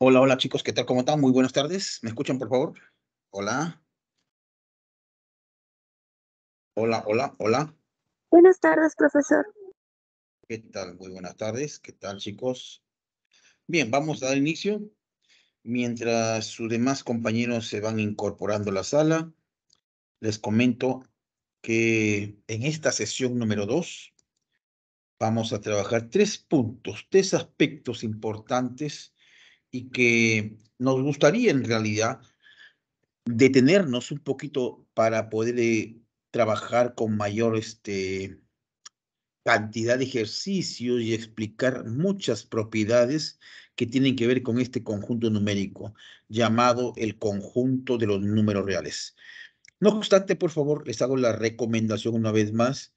Hola, hola chicos, ¿qué tal? ¿Cómo están? Muy buenas tardes. ¿Me escuchan, por favor? Hola. Hola, hola, hola. Buenas tardes, profesor. ¿Qué tal? Muy buenas tardes. ¿Qué tal, chicos? Bien, vamos a dar inicio. Mientras sus demás compañeros se van incorporando a la sala, les comento que en esta sesión número dos vamos a trabajar tres puntos, tres aspectos importantes y que nos gustaría en realidad detenernos un poquito para poder eh, trabajar con mayor este, cantidad de ejercicios y explicar muchas propiedades que tienen que ver con este conjunto numérico, llamado el conjunto de los números reales. No obstante, por favor, les hago la recomendación una vez más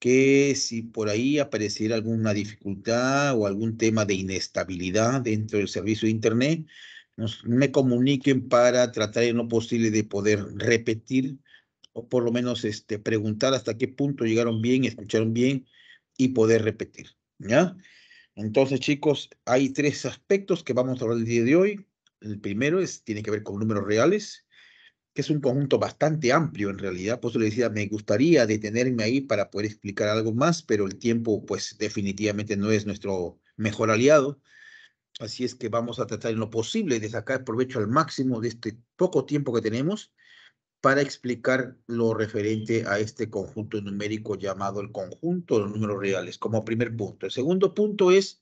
que si por ahí apareciera alguna dificultad o algún tema de inestabilidad dentro del servicio de Internet, nos, me comuniquen para tratar en lo posible de poder repetir o por lo menos este, preguntar hasta qué punto llegaron bien, escucharon bien y poder repetir. ¿ya? Entonces, chicos, hay tres aspectos que vamos a hablar el día de hoy. El primero es, tiene que ver con números reales que es un conjunto bastante amplio en realidad. pues le decía, me gustaría detenerme ahí para poder explicar algo más, pero el tiempo pues definitivamente no es nuestro mejor aliado. Así es que vamos a tratar en lo posible de sacar provecho al máximo de este poco tiempo que tenemos para explicar lo referente a este conjunto numérico llamado el conjunto de los números reales, como primer punto. El segundo punto es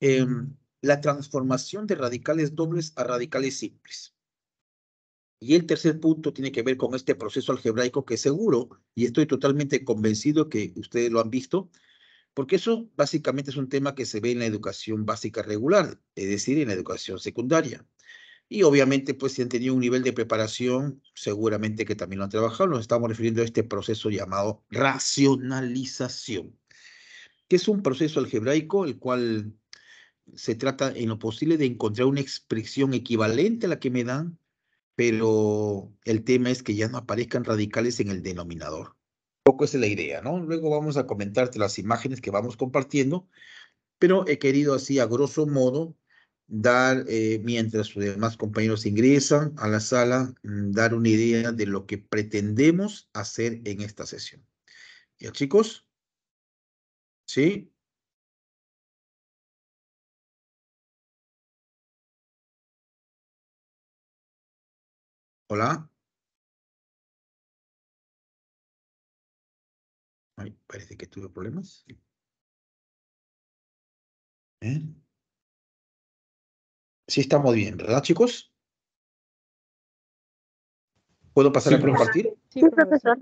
em, la transformación de radicales dobles a radicales simples. Y el tercer punto tiene que ver con este proceso algebraico que seguro, y estoy totalmente convencido que ustedes lo han visto, porque eso básicamente es un tema que se ve en la educación básica regular, es decir, en la educación secundaria. Y obviamente, pues si han tenido un nivel de preparación, seguramente que también lo han trabajado. Nos estamos refiriendo a este proceso llamado racionalización, que es un proceso algebraico, el cual se trata en lo posible de encontrar una expresión equivalente a la que me dan pero el tema es que ya no aparezcan radicales en el denominador. poco esa es la idea, ¿no? Luego vamos a comentarte las imágenes que vamos compartiendo, pero he querido así a grosso modo dar, eh, mientras sus demás compañeros ingresan a la sala, mm, dar una idea de lo que pretendemos hacer en esta sesión. ¿Ya chicos? ¿Sí? Hola. parece que tuve problemas. Sí, estamos bien, ¿verdad, chicos? ¿Puedo pasar a compartir? Sí, profesor.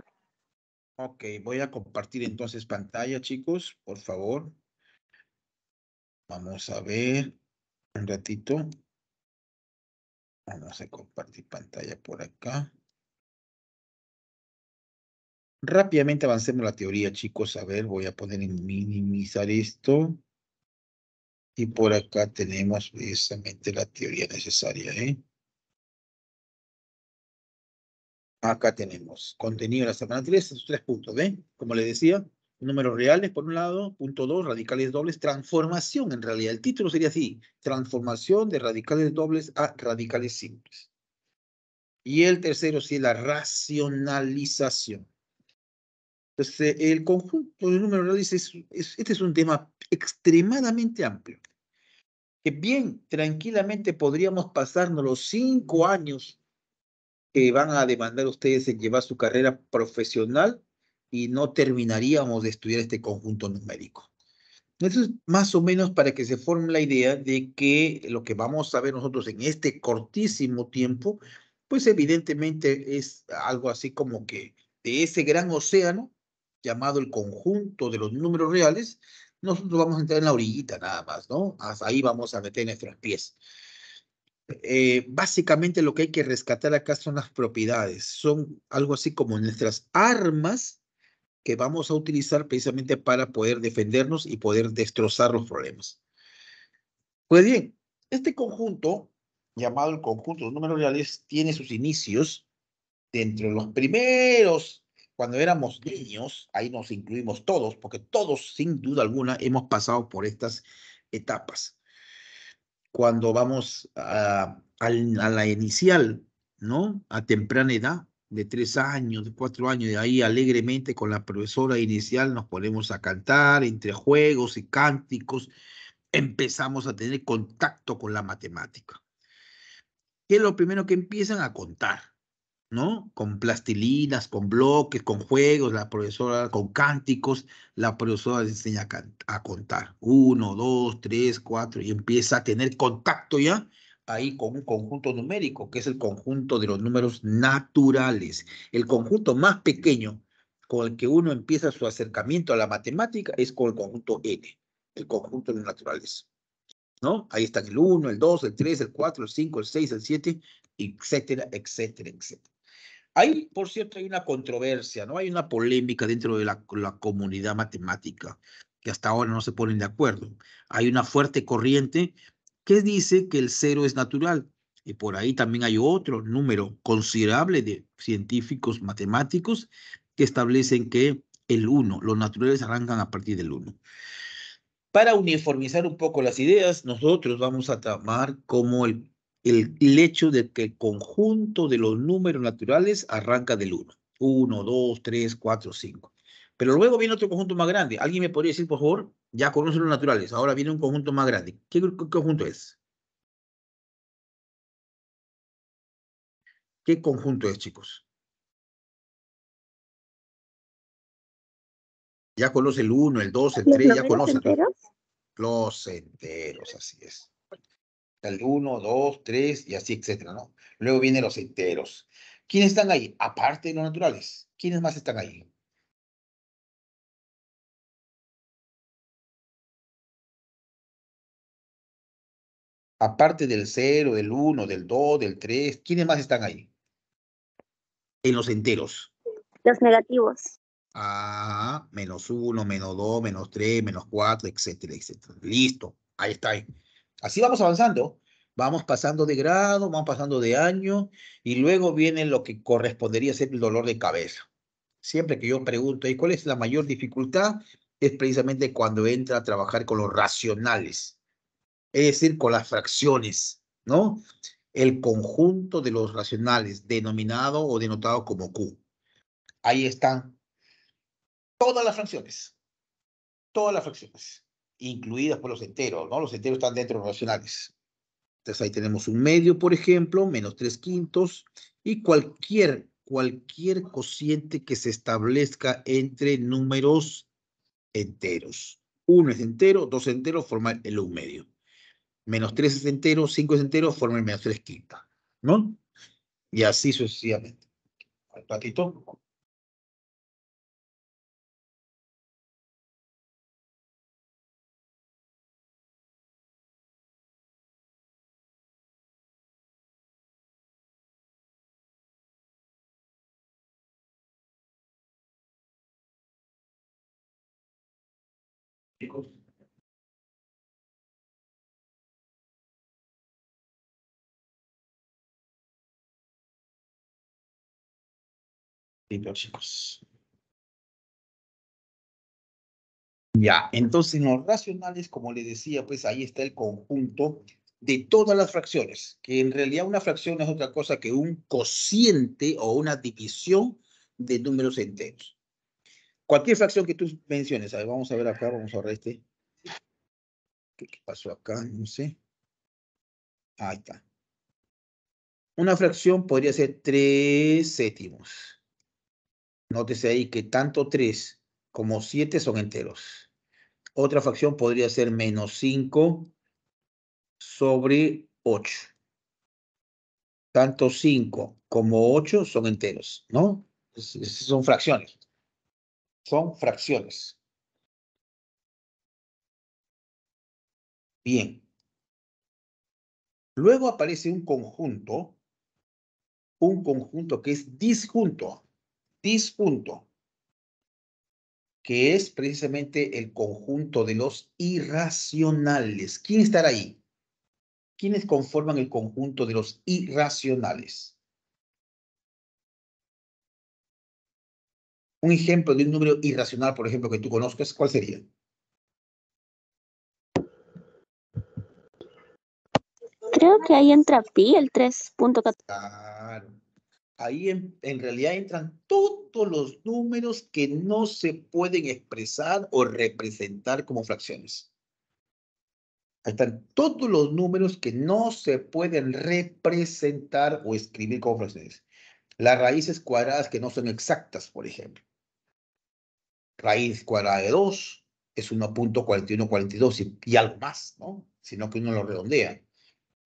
Ok, voy a compartir entonces pantalla, chicos, por favor. Vamos a ver un ratito. Vamos ah, a compartir pantalla por acá. Rápidamente avancemos la teoría, chicos. A ver, voy a poner en minimizar esto. Y por acá tenemos precisamente la teoría necesaria. ¿eh? Acá tenemos contenido de las 3, esos tres puntos. ¿Ven? Como les decía, números reales, por un lado, punto dos, radicales dobles, transformación en realidad. El título sería así, transformación de radicales dobles a radicales simples. Y el tercero sí, la racionalización. Entonces, el conjunto de números reales, es, este es un tema extremadamente amplio, que bien tranquilamente podríamos pasarnos los cinco años que van a demandar ustedes en llevar su carrera profesional y no terminaríamos de estudiar este conjunto numérico. Eso es más o menos para que se forme la idea de que lo que vamos a ver nosotros en este cortísimo tiempo, pues evidentemente es algo así como que de ese gran océano llamado el conjunto de los números reales, nosotros vamos a entrar en la orillita nada más, ¿no? ahí vamos a meter nuestros pies. Eh, básicamente lo que hay que rescatar acá son las propiedades, son algo así como nuestras armas que vamos a utilizar precisamente para poder defendernos y poder destrozar los problemas. Pues bien, este conjunto, llamado el conjunto de números reales, tiene sus inicios dentro de los primeros, cuando éramos niños, ahí nos incluimos todos, porque todos, sin duda alguna, hemos pasado por estas etapas. Cuando vamos a, a la inicial, ¿no? A temprana edad, de tres años, de cuatro años, de ahí alegremente con la profesora inicial nos ponemos a cantar entre juegos y cánticos, empezamos a tener contacto con la matemática. ¿Qué es lo primero que empiezan a contar? ¿No? Con plastilinas, con bloques, con juegos, la profesora, con cánticos, la profesora les enseña a contar. Uno, dos, tres, cuatro, y empieza a tener contacto ya ahí con un conjunto numérico, que es el conjunto de los números naturales. El conjunto más pequeño con el que uno empieza su acercamiento a la matemática es con el conjunto n, el conjunto de los naturales. ¿No? Ahí están el 1, el 2, el 3, el 4, el 5, el 6, el 7, etcétera, etcétera, etcétera. Ahí, por cierto, hay una controversia, ¿no? Hay una polémica dentro de la, la comunidad matemática que hasta ahora no se ponen de acuerdo. Hay una fuerte corriente que dice que el cero es natural. Y por ahí también hay otro número considerable de científicos matemáticos que establecen que el 1, los naturales arrancan a partir del 1. Para uniformizar un poco las ideas, nosotros vamos a tomar como el, hecho de que el conjunto de los números naturales arranca del 1. uno, dos, tres, cuatro, cinco. Pero luego viene otro conjunto más grande. ¿Alguien me podría decir, por favor? Ya conoce los naturales, ahora viene un conjunto más grande. ¿Qué, conjunto es? ¿Qué conjunto es, chicos? Ya conoce el 1, el 2, el 3, ya conoce enteros? los enteros, así es. El 1, 2, 3 y así, etcétera, ¿no? Luego vienen los enteros. ¿Quiénes están ahí? Aparte de los naturales. ¿Quiénes más están ahí? aparte del 0, del 1, del 2, del 3, ¿quiénes más están ahí? En los enteros. Los negativos. Ah, menos 1, menos 2, menos 3, menos 4, etcétera, etcétera. Listo, ahí está. Así vamos avanzando. Vamos pasando de grado, vamos pasando de año y luego viene lo que correspondería ser el dolor de cabeza. Siempre que yo pregunto, ¿y cuál es la mayor dificultad? Es precisamente cuando entra a trabajar con los racionales es decir, con las fracciones, ¿no? El conjunto de los racionales, denominado o denotado como Q. Ahí están todas las fracciones, todas las fracciones, incluidas por pues, los enteros, ¿no? Los enteros están dentro de los racionales. Entonces ahí tenemos un medio, por ejemplo, menos tres quintos, y cualquier, cualquier cociente que se establezca entre números enteros. Uno es entero, dos enteros forman el un medio menos 3 es entero, 5 es entero, forma el menos 3 quinta, ¿no? Y así sucesivamente. Al ratito. Chicos. Ya, entonces los racionales, como le decía, pues ahí está el conjunto de todas las fracciones, que en realidad una fracción es otra cosa que un cociente o una división de números enteros. Cualquier fracción que tú menciones, vamos a ver acá, vamos a ver este. ¿Qué, qué pasó acá? No sé. Ahí está. Una fracción podría ser tres séptimos. Nótese ahí que tanto 3 como 7 son enteros. Otra fracción podría ser menos 5 sobre 8. Tanto 5 como 8 son enteros, ¿no? son fracciones. Son fracciones. Bien. Luego aparece un conjunto, un conjunto que es disjunto dispunto, que es precisamente el conjunto de los irracionales. ¿Quién estará ahí? ¿Quiénes conforman el conjunto de los irracionales? Un ejemplo de un número irracional, por ejemplo, que tú conozcas, ¿cuál sería? Creo que ahí entra pi, el 3.14 ahí en, realidad entran todos los números que no se pueden expresar o representar como fracciones. Ahí están todos los números que no se pueden representar o escribir como fracciones. Las raíces cuadradas que no son exactas, por ejemplo. Raíz cuadrada de 2 es 1.4142 y, y algo más, ¿no? Sino que uno lo redondea.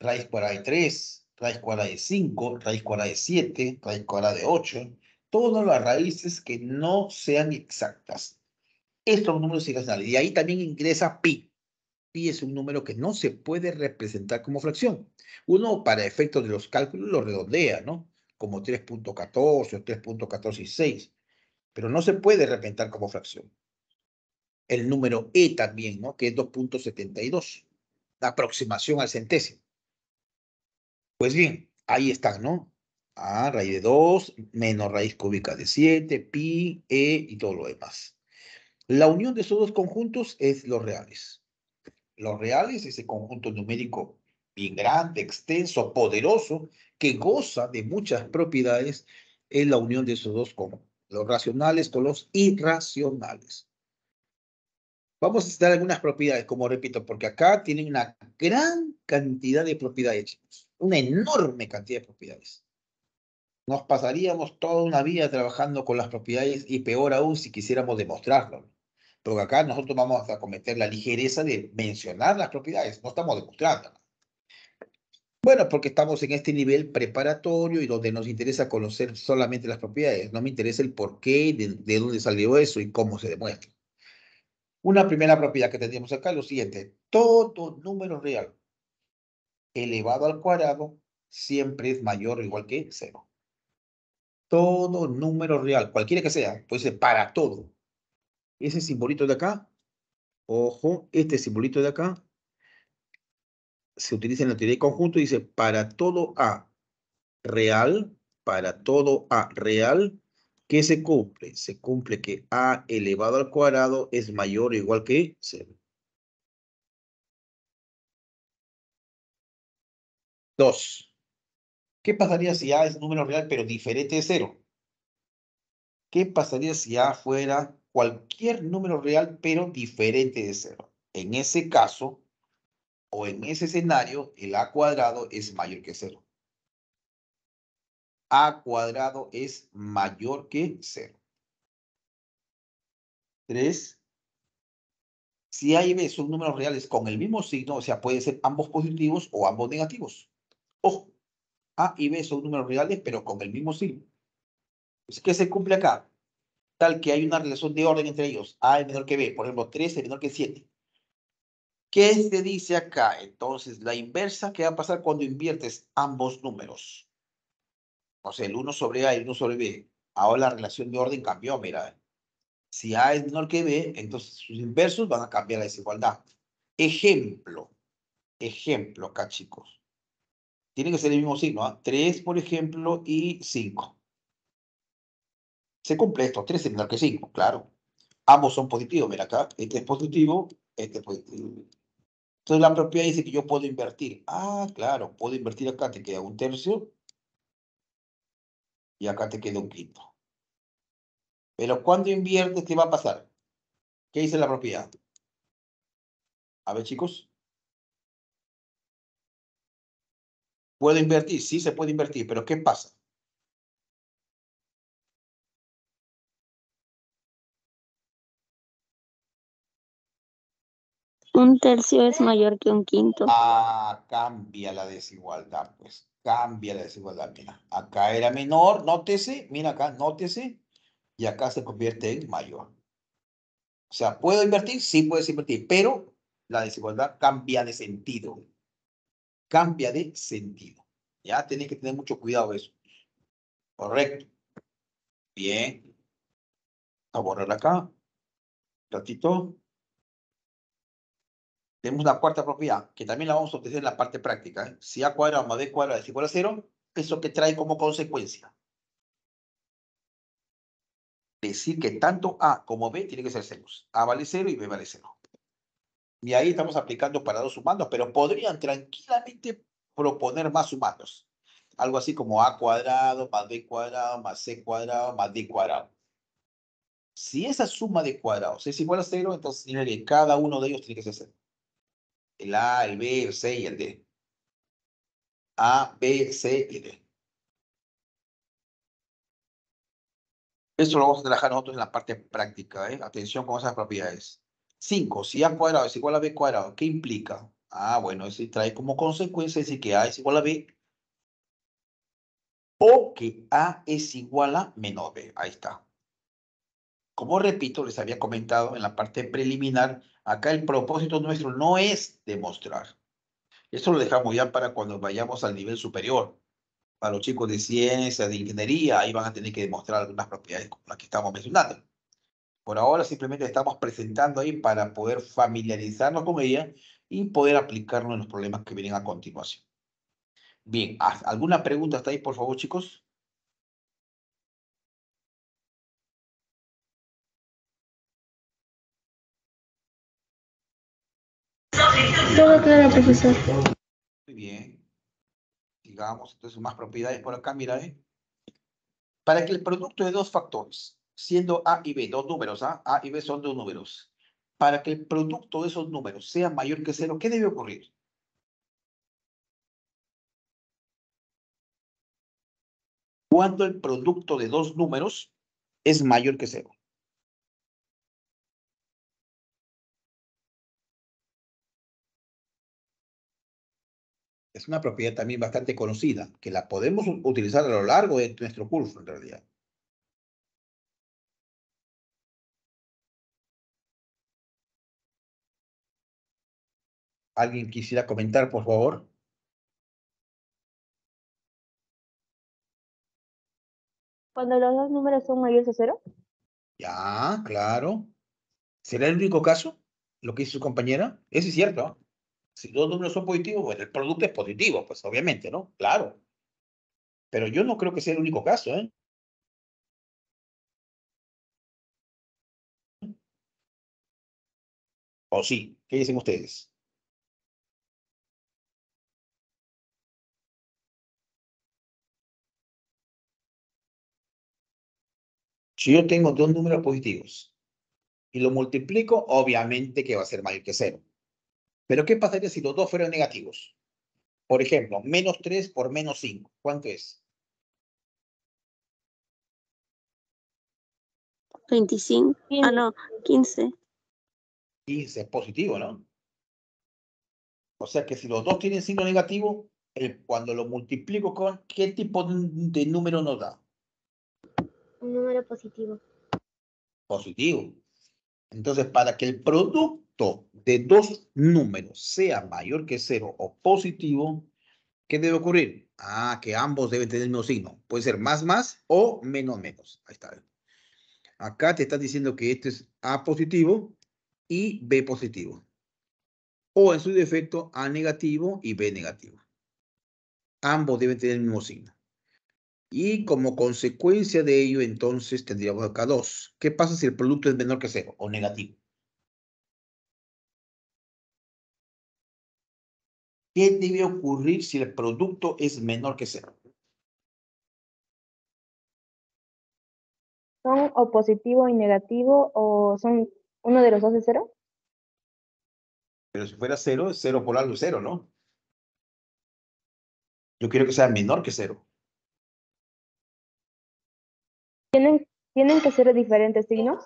Raíz cuadrada de 3 raíz cuadrada de 5, raíz cuadrada de 7, raíz cuadrada de 8, todas las raíces que no sean exactas. Estos son números irracionales. Y ahí también ingresa pi. Pi es un número que no se puede representar como fracción. Uno, para efectos de los cálculos, lo redondea, ¿no? Como 3.14 o 6. Pero no se puede representar como fracción. El número e también, ¿no? Que es 2.72. La aproximación al centésimo. Pues bien, ahí están, ¿no? A raíz de 2, menos raíz cúbica de 7, pi, e y todo lo demás. La unión de esos dos conjuntos es los reales. Los reales es conjunto numérico bien grande, extenso, poderoso, que goza de muchas propiedades, en la unión de esos dos conjuntos, los racionales con los irracionales. Vamos a citar algunas propiedades, como repito, porque acá tienen una gran cantidad de propiedades, chicos una enorme cantidad de propiedades. Nos pasaríamos toda una vida trabajando con las propiedades y peor aún si quisiéramos demostrarlo. Porque acá nosotros vamos a cometer la ligereza de mencionar las propiedades, no estamos demostrándolas. Bueno, porque estamos en este nivel preparatorio y donde nos interesa conocer solamente las propiedades. No me interesa el por qué, de, de dónde salió eso y cómo se demuestra. Una primera propiedad que tendríamos acá es lo siguiente. Todo número real elevado al cuadrado siempre es mayor o igual que cero. Todo número real, cualquiera que sea, puede ser para todo. Ese simbolito de acá, ojo, este simbolito de acá, se utiliza en la teoría de conjunto y dice para todo A real, para todo A real, ¿qué se cumple? Se cumple que A elevado al cuadrado es mayor o igual que cero. Dos, ¿Qué pasaría si A es un número real pero diferente de cero? ¿Qué pasaría si A fuera cualquier número real pero diferente de cero? En ese caso, o en ese escenario, el A cuadrado es mayor que cero. A cuadrado es mayor que cero. Tres, Si A y B son números reales con el mismo signo, o sea, pueden ser ambos positivos o ambos negativos. Ojo, A y B son números reales, pero con el mismo signo. Es que se cumple acá, tal que hay una relación de orden entre ellos. A es menor que B, por ejemplo, 3 es menor que 7. ¿Qué se dice acá? Entonces, la inversa qué va a pasar cuando inviertes ambos números. O sea, el 1 sobre A y el 1 sobre B. Ahora la relación de orden cambió, mira. Si A es menor que B, entonces sus inversos van a cambiar la desigualdad. Ejemplo. Ejemplo acá, chicos. Tiene que ser el mismo signo, ¿ah? 3, por ejemplo, y 5. Se cumple esto, 3 es menor que 5, claro. Ambos son positivos, mira acá, este es positivo, este es positivo. Entonces la propiedad dice que yo puedo invertir. Ah, claro, puedo invertir acá, te queda un tercio. Y acá te queda un quinto. Pero cuando inviertes, ¿qué va a pasar? ¿Qué dice la propiedad? A ver, chicos. ¿Puedo invertir? Sí, se puede invertir, pero ¿qué pasa? Un tercio es mayor que un quinto. Ah, cambia la desigualdad, pues. Cambia la desigualdad, mira. Acá era menor, nótese, mira acá, nótese. Y acá se convierte en mayor. O sea, ¿puedo invertir? Sí, puedes invertir, pero la desigualdad cambia de sentido cambia de sentido. Ya tenés que tener mucho cuidado eso. Correcto. Bien. A borrar acá. Ratito. Tenemos la cuarta propiedad, que también la vamos a obtener en la parte práctica. ¿eh? Si A cuadrado más B cuadrado es igual a cero, eso que trae como consecuencia. Decir que tanto A como B tienen que ser ceros. A vale cero y B vale cero. Y ahí estamos aplicando para dos sumandos, pero podrían tranquilamente proponer más sumandos. Algo así como A cuadrado, más B cuadrado, más C cuadrado, más D cuadrado. Si esa suma de cuadrados es igual a cero, entonces cada uno de ellos tiene que ser cero. El A, el B, el C y el D. A, B, C y D. Eso lo vamos a trabajar nosotros en la parte práctica. ¿eh? Atención con esas propiedades. 5. Si A cuadrado es igual a B cuadrado, ¿qué implica? Ah, bueno, eso trae como consecuencia decir que A es igual a B o que A es igual a menos B. Ahí está. Como repito, les había comentado en la parte preliminar, acá el propósito nuestro no es demostrar. Esto lo dejamos ya para cuando vayamos al nivel superior. Para los chicos de ciencia, de ingeniería, ahí van a tener que demostrar algunas propiedades como las que estamos mencionando. Por ahora simplemente estamos presentando ahí para poder familiarizarnos con ella y poder aplicarlo en los problemas que vienen a continuación. Bien, ¿alguna pregunta hasta ahí, por favor, chicos? Todo claro, profesor. Muy bien. Digamos, entonces, más propiedades por acá, mira, ¿eh? Para que el producto de dos factores siendo A y B, dos números, ¿ah? A y B son dos números, para que el producto de esos números sea mayor que cero, ¿qué debe ocurrir? Cuando el producto de dos números es mayor que cero. Es una propiedad también bastante conocida, que la podemos utilizar a lo largo de nuestro curso en realidad. ¿Alguien quisiera comentar, por favor? Cuando los dos números son mayores a cero. Ya, claro. ¿Será el único caso lo que dice su compañera? Eso es cierto. ¿ah? Si los números son positivos, pues el producto es positivo, pues obviamente, ¿no? Claro. Pero yo no creo que sea el único caso, ¿eh? ¿O sí? ¿Qué dicen ustedes? Si yo tengo dos números positivos y lo multiplico, obviamente que va a ser mayor que cero. Pero ¿qué pasaría si los dos fueran negativos? Por ejemplo, menos 3 por menos 5. ¿Cuánto es? 25. Ah, no, 15. 15 es positivo, ¿no? O sea que si los dos tienen signo negativo, cuando lo multiplico con, ¿qué tipo de número nos da? número positivo. Positivo. Entonces, para que el producto de dos números sea mayor que cero o positivo, ¿qué debe ocurrir? Ah, que ambos deben tener el mismo signo. Puede ser más más o menos menos. Ahí está. Acá te está diciendo que este es A positivo y B positivo. O en su defecto A negativo y B negativo. Ambos deben tener el mismo signo. Y como consecuencia de ello, entonces tendríamos acá dos. ¿Qué pasa si el producto es menor que cero o negativo? ¿Qué debe ocurrir si el producto es menor que cero? ¿Son o positivo y negativo o son uno de los dos es 0? Pero si fuera 0, cero por algo es 0, ¿no? Yo quiero que sea menor que cero. ¿Tienen, que ser diferentes signos?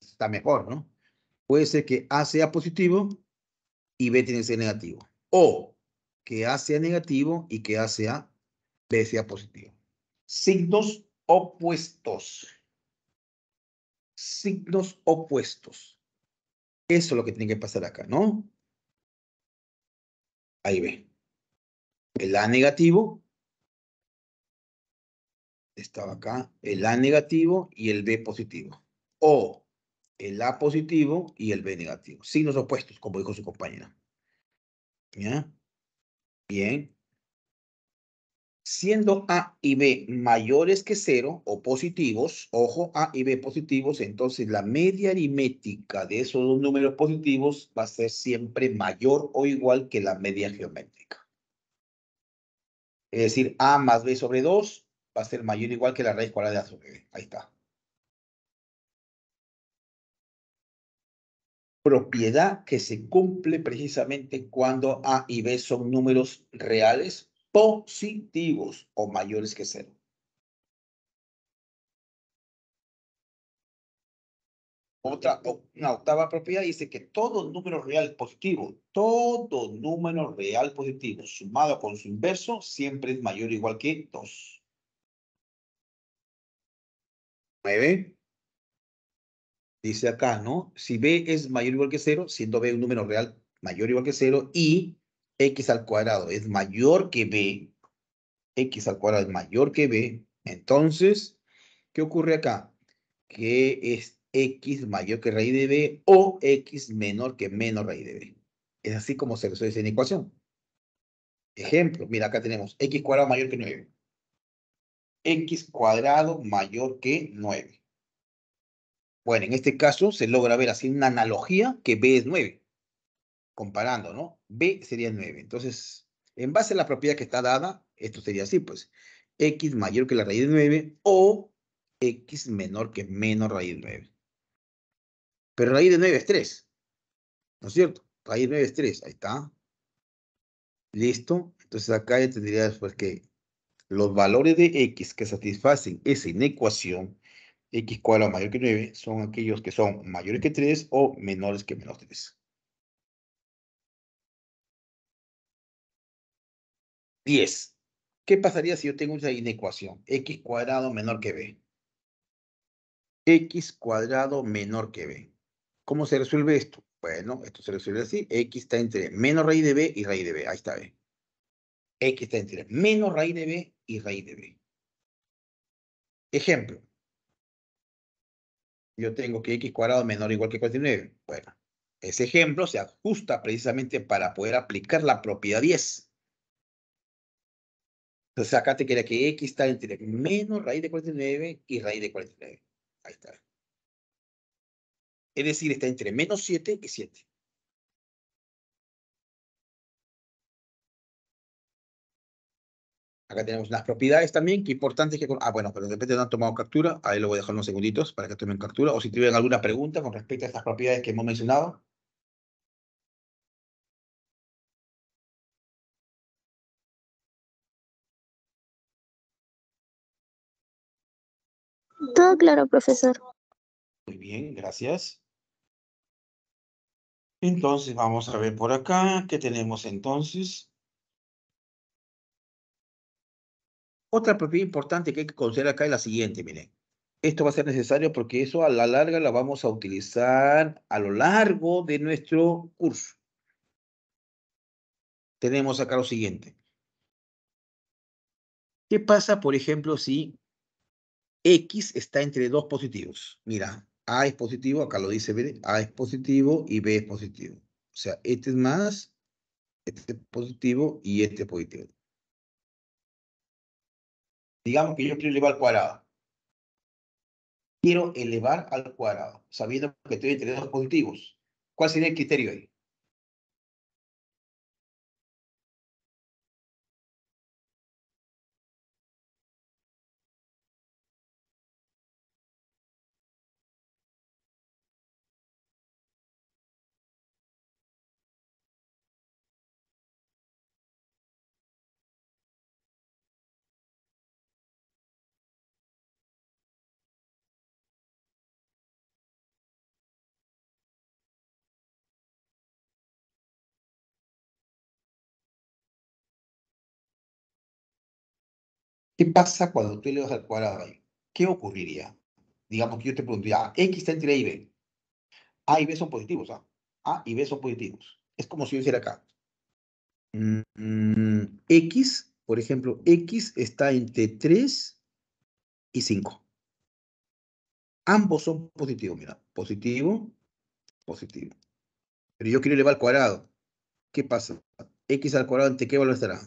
Está mejor, ¿no? Puede ser que A sea positivo y B tiene que ser negativo. O que A sea negativo y que A sea B sea positivo. Signos opuestos. Signos opuestos. Eso es lo que tiene que pasar acá, ¿no? Ahí ve. El A negativo estaba acá, el A negativo y el B positivo. O el A positivo y el B negativo. Signos opuestos, como dijo su compañera. ¿Ya? Bien. Siendo A y B mayores que cero o positivos, ojo, A y B positivos, entonces la media aritmética de esos dos números positivos va a ser siempre mayor o igual que la media geométrica. Es decir, A más B sobre 2 va a ser mayor o igual que la raíz cuadrada de azúcar. Ahí está. Propiedad que se cumple precisamente cuando A y B son números reales positivos o mayores que cero. Otra, una octava propiedad dice que todo número real positivo, todo número real positivo sumado con su inverso siempre es mayor o igual que 2. 9. Dice acá, ¿no? Si b es mayor o igual que 0, siendo b un número real mayor o igual que 0 y x al cuadrado es mayor que b, x al cuadrado es mayor que b, entonces, ¿qué ocurre acá? Que es x mayor que raíz de b o x menor que menos raíz de b. Es así como se resuelve esa ecuación. Ejemplo, mira, acá tenemos x cuadrado mayor que 9 x cuadrado mayor que 9. Bueno, en este caso se logra ver así una analogía que b es 9. Comparando, ¿no? b sería 9. Entonces, en base a la propiedad que está dada, esto sería así, pues. x mayor que la raíz de 9 o x menor que menos raíz de 9. Pero raíz de 9 es 3. ¿No es cierto? Raíz de 9 es 3. Ahí está. Listo. Entonces acá ya tendría pues, que los valores de x que satisfacen esa inecuación, x cuadrado mayor que 9, son aquellos que son mayores que 3 o menores que menos 3. 10. ¿Qué pasaría si yo tengo esa inecuación? x cuadrado menor que b. x cuadrado menor que b. ¿Cómo se resuelve esto? Bueno, esto se resuelve así. X está entre menos raíz de B y raíz de B. Ahí está B. X está entre menos raíz de B y raíz de b. Ejemplo. Yo tengo que x cuadrado menor o igual que 49. Bueno, ese ejemplo se ajusta precisamente para poder aplicar la propiedad 10. Entonces acá te quería que x está entre menos raíz de 49 y raíz de 49. Ahí está. Es decir, está entre menos 7 y 7. Acá tenemos las propiedades también, que importante que... Ah, bueno, pero de repente no han tomado captura. Ahí lo voy a dejar unos segunditos para que tomen captura. O si tienen alguna pregunta con respecto a estas propiedades que hemos mencionado. Todo claro, profesor. Muy bien, gracias. Entonces, vamos a ver por acá. ¿Qué tenemos entonces? Otra propiedad importante que hay que considerar acá es la siguiente, miren. Esto va a ser necesario porque eso a la larga la vamos a utilizar a lo largo de nuestro curso. Tenemos acá lo siguiente. ¿Qué pasa, por ejemplo, si X está entre dos positivos? Mira, A es positivo, acá lo dice miren, A es positivo y B es positivo. O sea, este es más, este es positivo y este es positivo. Digamos que yo quiero elevar al cuadrado. Quiero elevar al cuadrado, sabiendo que estoy entre dos positivos. ¿Cuál sería el criterio ahí? ¿Qué pasa cuando tú elevas al cuadrado ahí? ¿Qué ocurriría? Digamos que yo te preguntaría, X X entre A y B. A y B son positivos, a ¿ah? A y B son positivos. Es como si yo hiciera acá. Mm, mm, X, por ejemplo, X está entre 3 y 5. Ambos son positivos, mira. Positivo, positivo. Pero yo quiero elevar al cuadrado. ¿Qué pasa? X al cuadrado, ¿entre qué valor estará?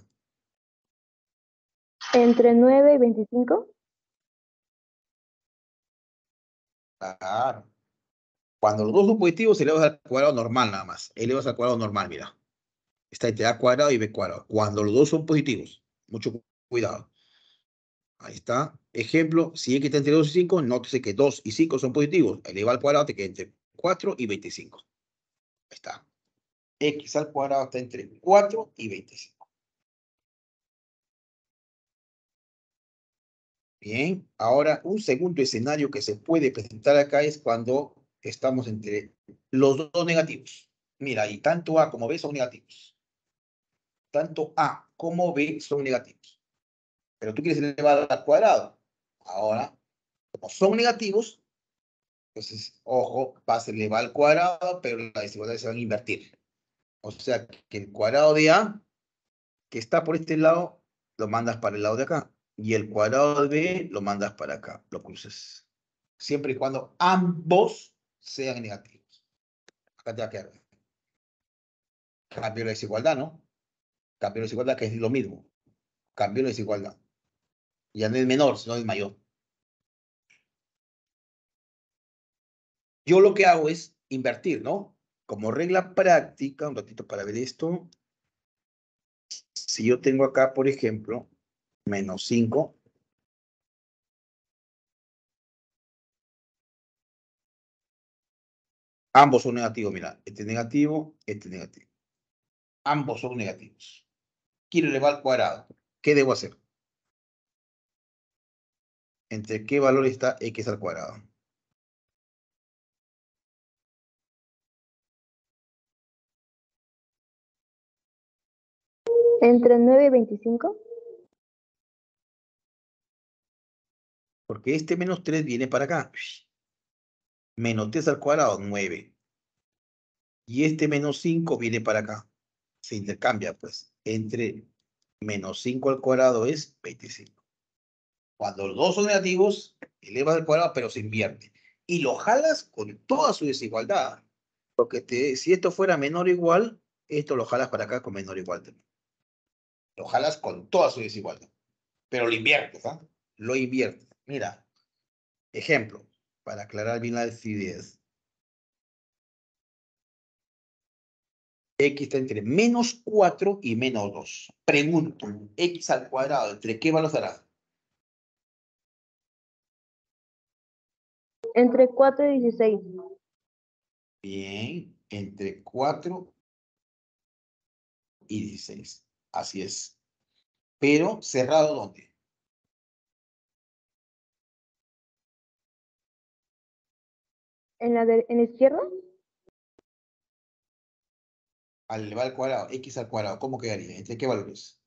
Entre 9 y 25. Claro. Cuando los dos son positivos, elevas al cuadrado normal nada más. Elevas al cuadrado normal, mira. Está entre A cuadrado y B cuadrado. Cuando los dos son positivos. Mucho cuidado. Ahí está. Ejemplo, si x está entre 2 y 5, nótese que 2 y 5 son positivos. Eleva al cuadrado, te queda entre 4 y 25. Ahí está. x al cuadrado está entre 4 y 25. Bien, ahora un segundo escenario que se puede presentar acá es cuando estamos entre los dos negativos. Mira, y tanto A como B son negativos. Tanto A como B son negativos. Pero tú quieres elevar al cuadrado. Ahora, como son negativos, entonces, ojo, vas a elevar al cuadrado, pero las desigualdades se van a invertir. O sea, que el cuadrado de A, que está por este lado, lo mandas para el lado de acá y el cuadrado de b lo mandas para acá, lo cruces. Siempre y cuando ambos sean negativos. Acá te va a quedar. Cambio la desigualdad, ¿no? Cambio la desigualdad que es lo mismo. Cambio la desigualdad. Ya no es menor, sino es mayor. Yo lo que hago es invertir, ¿no? Como regla práctica, un ratito para ver esto. Si yo tengo acá, por ejemplo, menos 5. Ambos son negativos, mira, este negativo, este negativo. Ambos son negativos. Quiero elevar al cuadrado. ¿Qué debo hacer? ¿Entre qué valor está x al cuadrado? Entre 9 y 25. Porque este menos 3 viene para acá. Menos 3 al cuadrado, 9. Y este menos 5 viene para acá. Se intercambia, pues. Entre menos 5 al cuadrado es 25. Cuando los dos son negativos, elevas al cuadrado, pero se invierte. Y lo jalas con toda su desigualdad. Porque este, si esto fuera menor o igual, esto lo jalas para acá con menor o igual también. Lo jalas con toda su desigualdad. Pero lo inviertes, ¿ah? Lo inviertes. Mira, ejemplo, para aclarar bien la decidez. X está entre menos 4 y menos 2. Pregunto, X al cuadrado, ¿entre qué valor será? Entre 4 y 16. Bien, entre 4 y 16. Así es. Pero cerrado, ¿dónde? en la, de, en la izquierda. Al, va al cuadrado, x al cuadrado, ¿cómo quedaría? ¿Entre qué valores?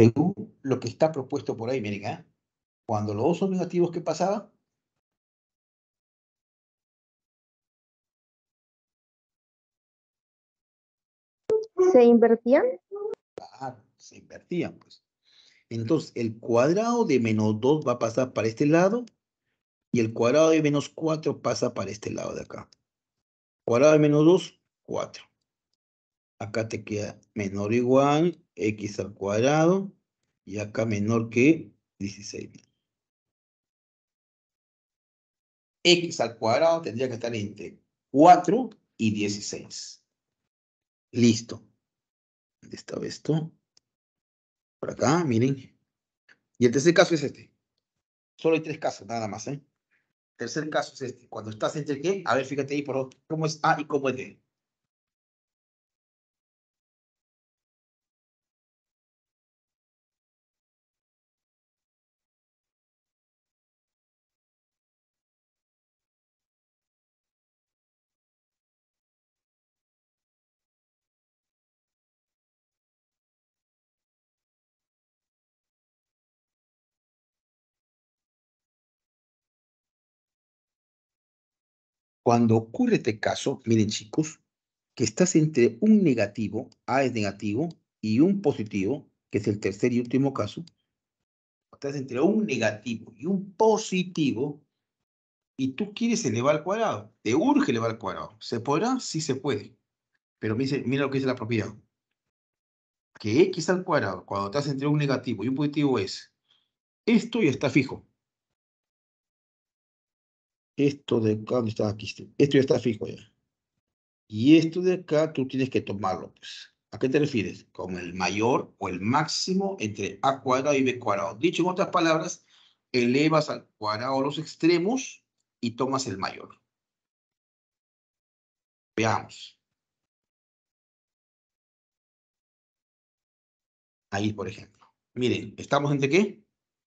según lo que está propuesto por ahí, miren, acá. ¿eh? cuando los dos son negativos, ¿qué pasaba? ¿Se invertían? Ah, se invertían, pues. Entonces, el cuadrado de menos 2 va a pasar para este lado y el cuadrado de menos 4 pasa para este lado de acá. Cuadrado de menos 2, 4 acá te queda menor o igual, x al cuadrado, y acá menor que 16. x al cuadrado tendría que estar entre 4 y 16. Listo. ¿Dónde estaba esto? Por acá, miren. Y el tercer caso es este. Solo hay tres casos, nada más, ¿eh? tercer caso es este. Cuando estás entre qué, a ver, fíjate ahí por cómo es A y cómo es D. Cuando ocurre este caso, miren chicos, que estás entre un negativo, A es negativo, y un positivo, que es el tercer y último caso, estás entre un negativo y un positivo, y tú quieres elevar al cuadrado, te urge elevar al cuadrado. ¿Se podrá? Sí se puede. Pero mira lo que dice la propiedad. Que x al cuadrado, cuando estás entre un negativo y un positivo, es esto y está fijo esto de acá, ¿dónde está? Aquí, esto ya está fijo ya. Y esto de acá tú tienes que tomarlo, pues. ¿A qué te refieres? Con el mayor o el máximo entre a cuadrado y b cuadrado. Dicho en otras palabras, elevas al cuadrado los extremos y tomas el mayor. Veamos. Ahí, por ejemplo. Miren, estamos entre qué?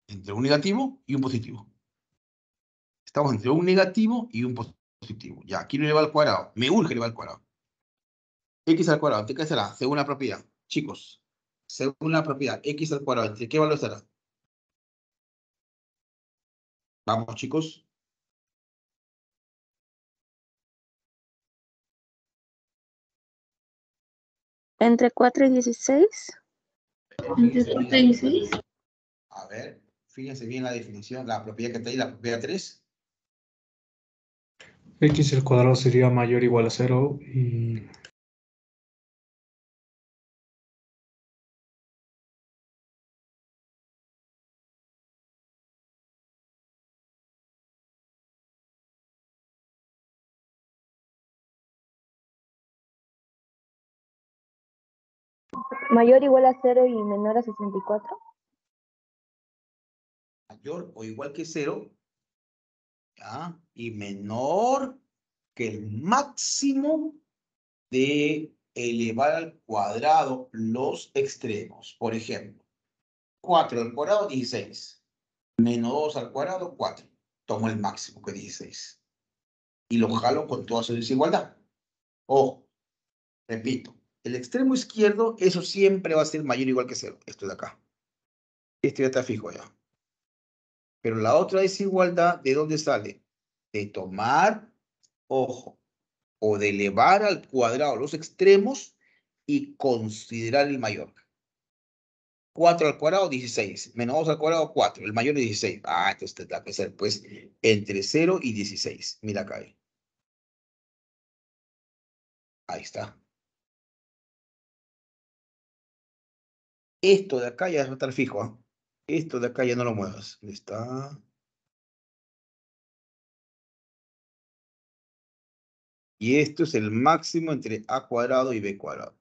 Entre un negativo y un positivo. Estamos entre un negativo y un positivo. Ya, aquí no le al cuadrado. Me urge le al cuadrado. X al cuadrado, qué será? Según la propiedad. Chicos, según la propiedad, X al cuadrado, qué valor será? Vamos, chicos. Entre 4 y 16. Entre 4 y 16. A ver, fíjense bien la definición, la propiedad que está ahí, la propiedad 3 x al cuadrado sería mayor o igual a 0 y mayor o igual a 0 y menor a 64? Mayor o igual que 0 ¿ah? y menor que el máximo de elevar al cuadrado los extremos. Por ejemplo, 4 al cuadrado, 16. Menos 2 al cuadrado, 4. Tomo el máximo que 16. Y lo jalo con toda su desigualdad. O, repito, el extremo izquierdo, eso siempre va a ser mayor o igual que 0. Esto de acá. Este ya está fijo ya. Pero la otra desigualdad, ¿de dónde sale? De tomar, ojo, o de elevar al cuadrado los extremos y considerar el mayor. 4 al cuadrado, 16. Menos 2 al cuadrado, 4. El mayor es 16. Ah, entonces tendrá que ser, pues, entre 0 y 16. Mira acá. Eh. Ahí, está. Esto de acá ya va a estar fijo. ¿ah? Esto de acá ya no lo muevas. Está. Y esto es el máximo entre a cuadrado y b cuadrado.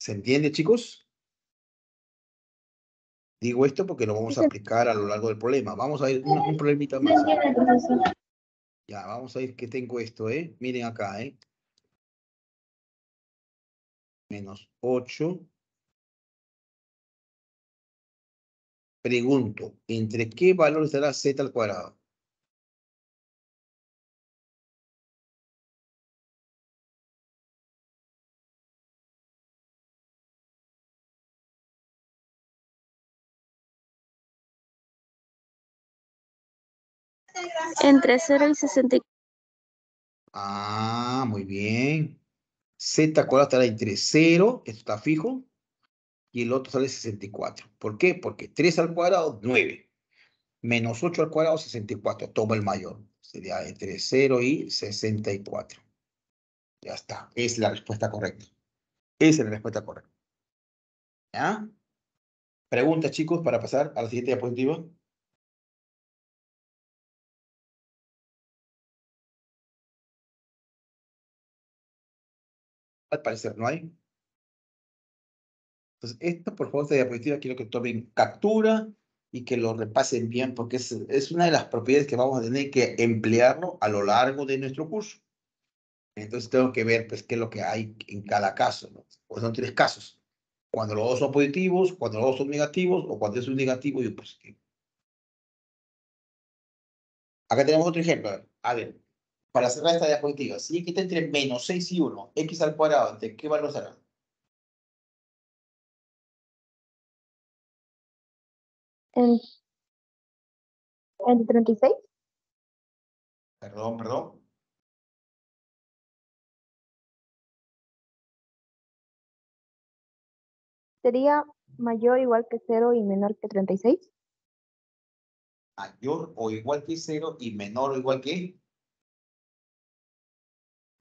¿Se entiende, chicos? Digo esto porque lo vamos a aplicar a lo largo del problema. Vamos a ir un, problemita más. Ya, vamos a ver que tengo esto, ¿eh? Miren acá, ¿eh? Menos 8 Pregunto, ¿entre qué valor estará z al cuadrado? Entre 0 y 64. Ah, muy bien. Z cuadrado estará entre 0, esto está fijo, y el otro sale 64. ¿Por qué? Porque 3 al cuadrado, 9. Menos 8 al cuadrado, 64. Toma el mayor. Sería entre 0 y 64. Ya está. Es la respuesta correcta. Esa es la respuesta correcta. ¿Ya? Preguntas, chicos, para pasar a la siguiente diapositiva. Al parecer no hay. Entonces, esto, por favor, esta diapositiva quiero que tomen captura y que lo repasen bien, porque es, una de las propiedades que vamos a tener que emplearlo a lo largo de nuestro curso. Entonces, tengo que ver, pues, qué es lo que hay en cada caso, Pues son tres casos. Cuando los dos son positivos, cuando los dos son negativos, o cuando es un negativo y un positivo. Acá tenemos otro ejemplo. A ver, para cerrar esta diapositiva, si x está entre menos 6 y 1, x al cuadrado, ¿de qué valor será? en, en 36. Perdón, perdón. ¿Sería mayor o igual que 0 y menor que 36? Mayor o igual que 0 y menor o igual que...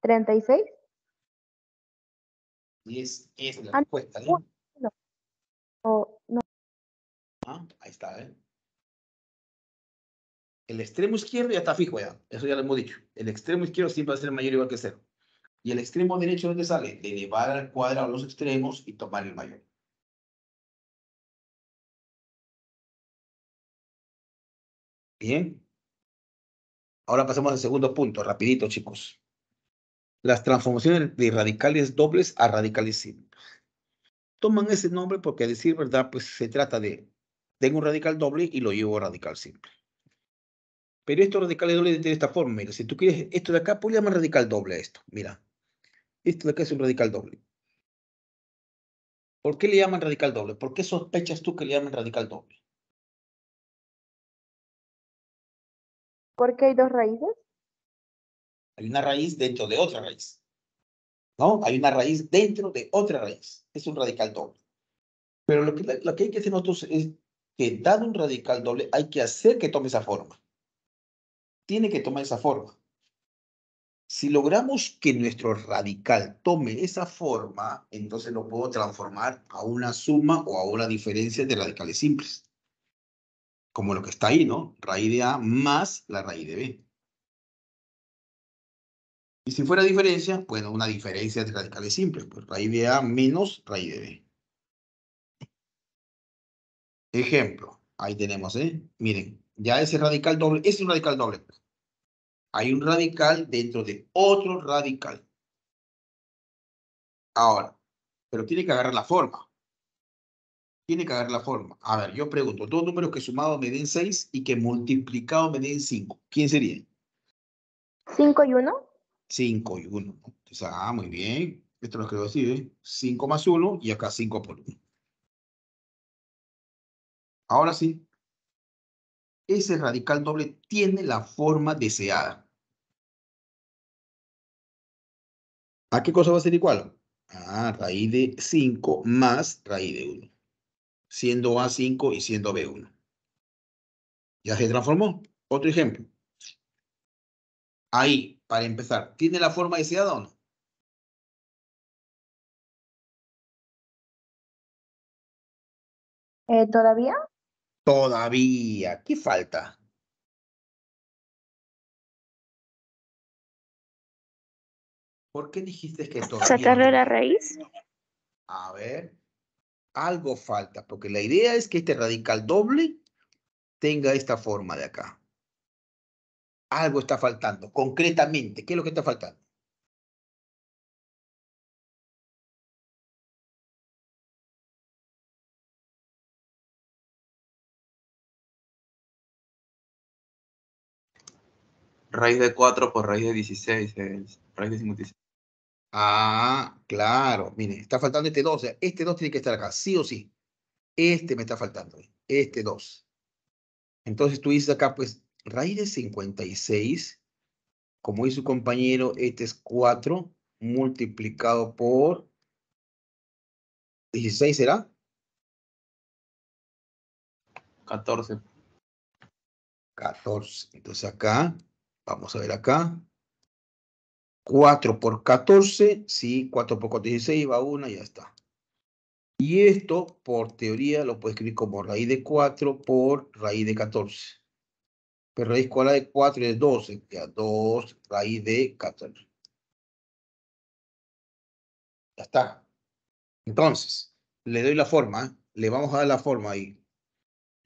36. Y es, es la ah, respuesta, ¿eh? ¿no? no. O Ah, ahí está, ¿eh? El extremo izquierdo ya está fijo ya, eso ya lo hemos dicho. El extremo izquierdo siempre va a ser mayor o igual que cero. ¿Y el extremo derecho dónde sale? De elevar al cuadrado los extremos y tomar el mayor. Bien. Ahora pasamos al segundo punto, rapidito chicos. Las transformaciones de radicales dobles a radicales simples. Toman ese nombre porque decir verdad, pues se trata de tengo un radical doble y lo llevo a radical simple. Pero estos radicales doble de esta forma, mira, si tú quieres esto de acá, pues le radical doble a esto, mira. Esto de acá es un radical doble. ¿Por qué le llaman radical doble? ¿Por qué sospechas tú que le llaman radical doble? Porque hay dos raíces. Hay una raíz dentro de otra raíz. ¿No? Hay una raíz dentro de otra raíz. Es un radical doble. Pero lo que hay que hacer nosotros es que dado un radical doble hay que hacer que tome esa forma. Tiene que tomar esa forma. Si logramos que nuestro radical tome esa forma, entonces lo puedo transformar a una suma o a una diferencia de radicales simples. Como lo que está ahí, ¿no? Raíz de A más la raíz de B. Y si fuera diferencia, bueno, una diferencia de radicales simples, pues raíz de A menos raíz de B. Ejemplo, ahí tenemos, ¿eh? Miren, ya ese radical doble, ese es un radical doble. Hay un radical dentro de otro radical. Ahora, pero tiene que agarrar la forma. Tiene que agarrar la forma. A ver, yo pregunto, dos números que sumados me den 6 y que multiplicados me den 5. ¿Quién sería? 5 y 1. 5 y 1. ah, muy bien. Esto es lo que voy decir, ¿eh? 5 más 1 y acá 5 por 1. Ahora sí, ese radical doble tiene la forma deseada. ¿A qué cosa va a ser igual? A raíz de 5 más raíz de 1, siendo A5 y siendo B1. Ya se transformó. Otro ejemplo. Ahí, para empezar, ¿tiene la forma deseada o no? Eh, ¿Todavía? Todavía. ¿Qué falta? ¿Por qué dijiste que todavía? Sacarle la raíz. A ver, algo falta, porque la idea es que este radical doble tenga esta forma de acá. Algo está faltando, concretamente. ¿Qué es lo que está faltando? raíz de 4 por raíz de 16 es raíz de 56. Ah, claro. Mire, está faltando este 2. este 2 tiene que estar acá, sí o sí. Este me está faltando. Este 2. Entonces tú dices acá, pues, raíz de 56, como dice su compañero, este es 4 multiplicado por 16, ¿será? 14. 14. Entonces acá Vamos a ver acá. 4 por 14, sí, 4 por 4 16, va 1, ya está. Y esto, por teoría, lo puedo escribir como raíz de 4 por raíz de 14. Pero raíz cuadrada de 4 es 12, queda 2 raíz de 14. Ya está. Entonces, le doy la forma, ¿eh? le vamos a dar la forma ahí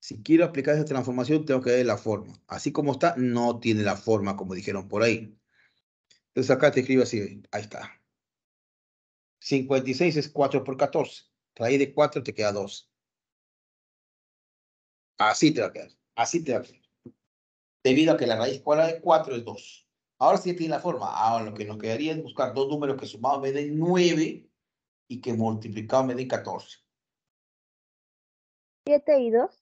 si quiero explicar esa transformación, tengo que ver la forma. Así como está, no tiene la forma, como dijeron por ahí. Entonces acá te escribo así, ahí está. 56 es 4 por 14. Raíz de 4 te queda 2. Así te va a quedar. Así te va a quedar. Debido a que la raíz cuadrada de 4 es 2. Ahora sí tiene la forma. Ahora lo que nos quedaría es buscar dos números que sumados me den 9 y que multiplicados me den 14. 7 y 2.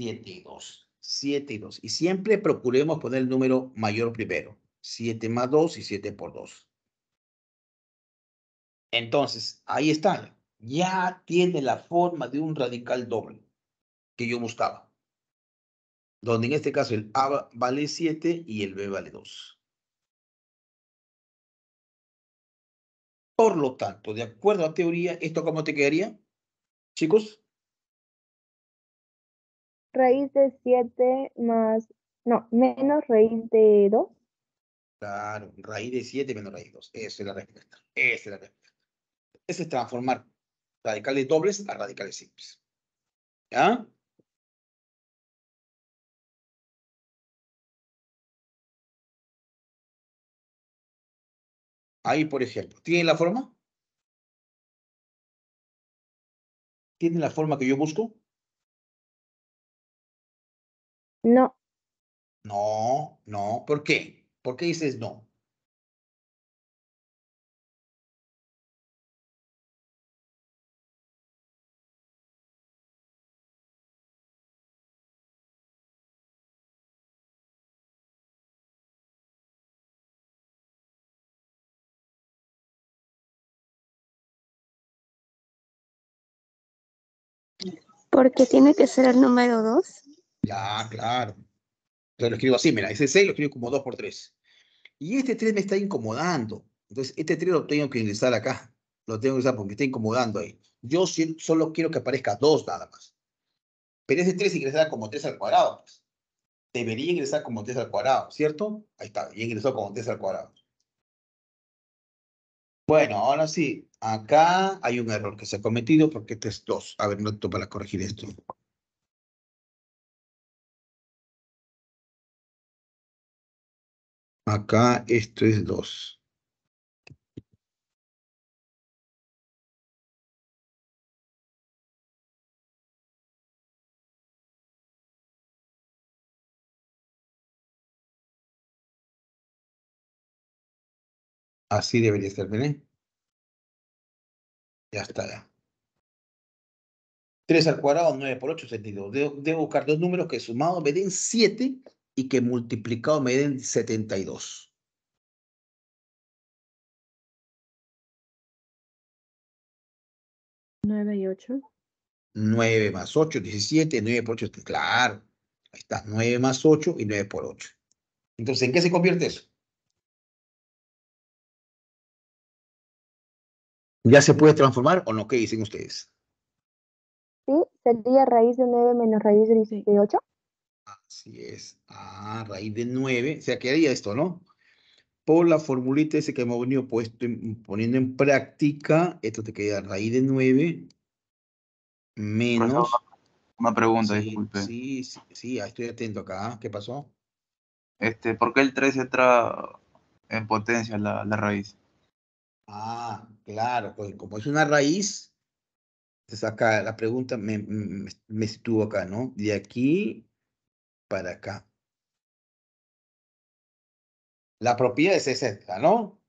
7 y 2. 7 y 2. Y siempre procuremos poner el número mayor primero. 7 más 2 y 7 por 2. Entonces, ahí está. Ya tiene la forma de un radical doble que yo buscaba. Donde en este caso el A vale 7 y el B vale 2. Por lo tanto, de acuerdo a teoría, ¿esto cómo te quedaría? Chicos raíz de 7 más, no, menos raíz de 2. Claro, raíz de 7 menos raíz de 2. Esa es la respuesta. Esa es la respuesta. Ese es transformar radicales dobles a radicales simples. ¿Ya? Ahí, por ejemplo, ¿tienen la forma? ¿Tienen la forma que yo busco? No. No, no. ¿Por qué? ¿Por qué dices no? Porque tiene que ser el número dos. Ya, claro. Entonces lo escribo así, mira, ese 6 lo escribo como 2 por 3. Y este 3 me está incomodando. Entonces, este 3 lo tengo que ingresar acá. Lo tengo que ingresar porque está incomodando ahí. Yo solo quiero que aparezca 2 nada más. Pero ese 3 ingresará como 3 al cuadrado. Pues. Debería ingresar como 3 al cuadrado, ¿cierto? Ahí está, y ingresó como 3 al cuadrado. Bueno, ahora sí, acá hay un error que se ha cometido porque este es 2. A ver, no para corregir esto. Acá esto es 2. Así debería ser, ¿ven? Ya está. 3 al cuadrado, 9 por 8, sentido. Debo, debo buscar dos números que sumados me den 7 y que multiplicado me den 72. 9 y 8. 9 más 8, 17, 9 por 8, claro. Ahí está, 9 más 8 y 9 por 8. Entonces, ¿en qué se convierte eso? ¿Ya se puede transformar o no? ¿Qué dicen ustedes? Sí, sería raíz de 9 menos raíz de 18. Así es. a ah, raíz de 9. o que quedaría esto, ¿no? Por la formulita ese que hemos venido puesto poniendo en práctica, esto te queda raíz de 9 menos... Una pregunta, disculpe. Sí, sí, estoy atento acá. ¿ah? ¿Qué pasó? Este, ¿Por qué el 3 entra en potencia la, la raíz? Ah, claro, pues como es una raíz, entonces acá la pregunta me, me, me estuvo acá, ¿no? De aquí para acá. La propiedad es 60, ¿no?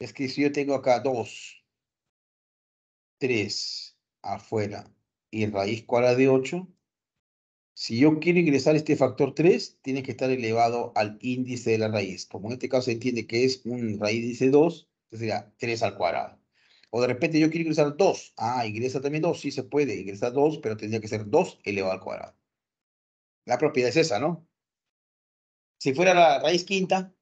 Es que si yo tengo acá 2, 3 afuera y raíz cuadrada de 8, si yo quiero ingresar este factor 3, tiene que estar elevado al índice de la raíz. Como en este caso se entiende que es un raíz de 2, sería 3 al cuadrado. O de repente yo quiero ingresar 2. Ah, ingresa también 2. Sí se puede ingresar 2, pero tendría que ser 2 elevado al cuadrado. La propiedad es esa, ¿no? Si fuera la raíz quinta.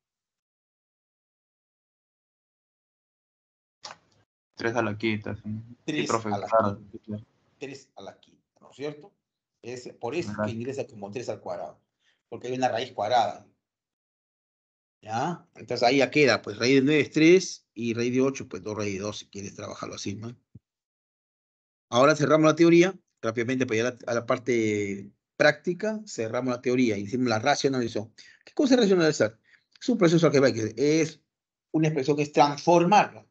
3 a la quinta, sí. 3 a la quinta. 3 a la quinta, ¿no es cierto? Es, por eso que ingresa como 3 al cuadrado, porque hay una raíz cuadrada. ¿Ya? Entonces ahí ya queda, pues raíz de 9 es 3 y raíz de 8, pues 2 raíz de 2 si quieres trabajarlo así, ¿no? Ahora cerramos la teoría, rápidamente para ya a la parte práctica, cerramos la teoría y hicimos la racionalización. ¿Qué cosa es racionalizar? Es un proceso algebraico, es una expresión que es transformarla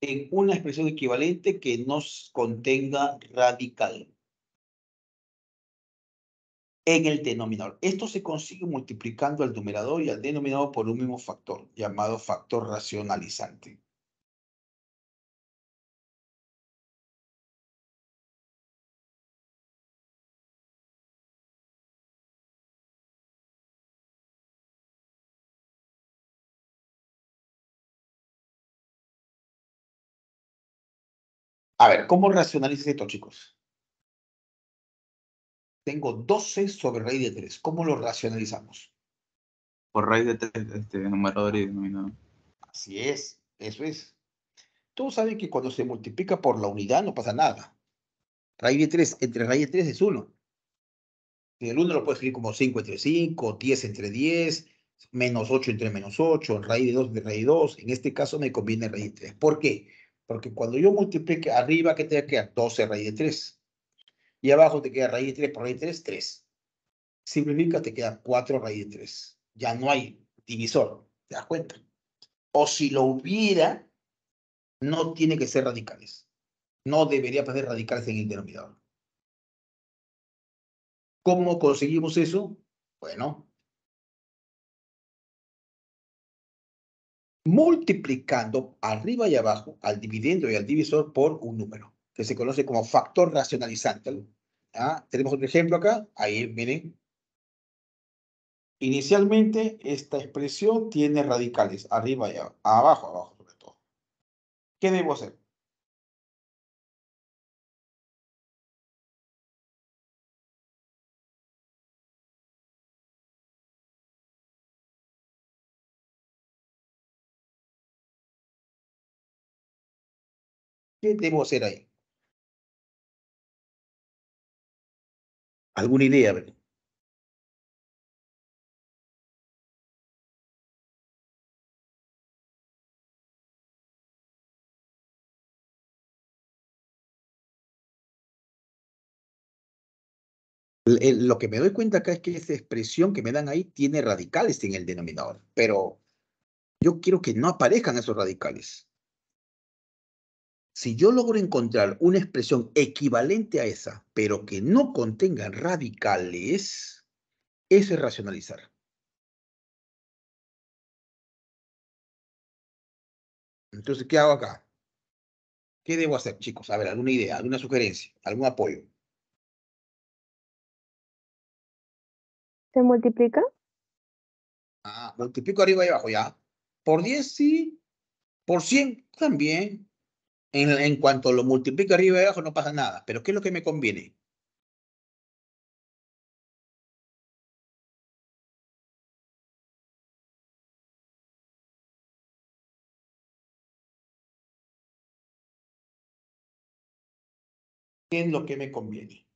en una expresión equivalente que nos contenga radical en el denominador. Esto se consigue multiplicando al numerador y al denominador por un mismo factor, llamado factor racionalizante. A ver, ¿cómo racionalizas esto, chicos? Tengo 12 sobre raíz de 3. ¿Cómo lo racionalizamos? Por raíz de 3, este, numerador y denominador. Así es, eso es. Todos saben que cuando se multiplica por la unidad no pasa nada. Raíz de 3 entre raíz de 3 es 1. El 1 lo puedes escribir como 5 entre 5, 10 entre 10, menos 8 entre menos 8, raíz de 2 entre raíz de 2. En este caso me conviene raíz de 3. ¿Por qué? Porque cuando yo multiplique arriba, ¿qué te queda? 12 raíz de 3. Y abajo te queda raíz de 3 por raíz de 3, 3. Simplifica, te queda 4 raíz de 3. Ya no hay divisor, ¿te das cuenta? O si lo hubiera, no tiene que ser radicales. No debería perder radicales en el denominador. ¿Cómo conseguimos eso? Bueno, multiplicando arriba y abajo al dividendo y al divisor por un número, que se conoce como factor racionalizante. ¿Ah? Tenemos otro ejemplo acá, ahí miren. Inicialmente esta expresión tiene radicales, arriba y abajo, abajo sobre todo. ¿Qué debo hacer? ¿Qué debo hacer ahí? ¿Alguna idea? Lo que me doy cuenta acá es que esa expresión que me dan ahí tiene radicales en el denominador, pero yo quiero que no aparezcan esos radicales si yo logro encontrar una expresión equivalente a esa, pero que no contenga radicales, ese es racionalizar. Entonces, ¿qué hago acá? ¿Qué debo hacer, chicos? A ver, alguna idea, alguna sugerencia, algún apoyo. ¿Se multiplica? Ah, multiplico arriba y abajo, ya. Por 10 sí, por 100 también, en, cuanto lo multiplico arriba y abajo no pasa nada, pero ¿qué es lo que me conviene? ¿Qué es lo que me conviene?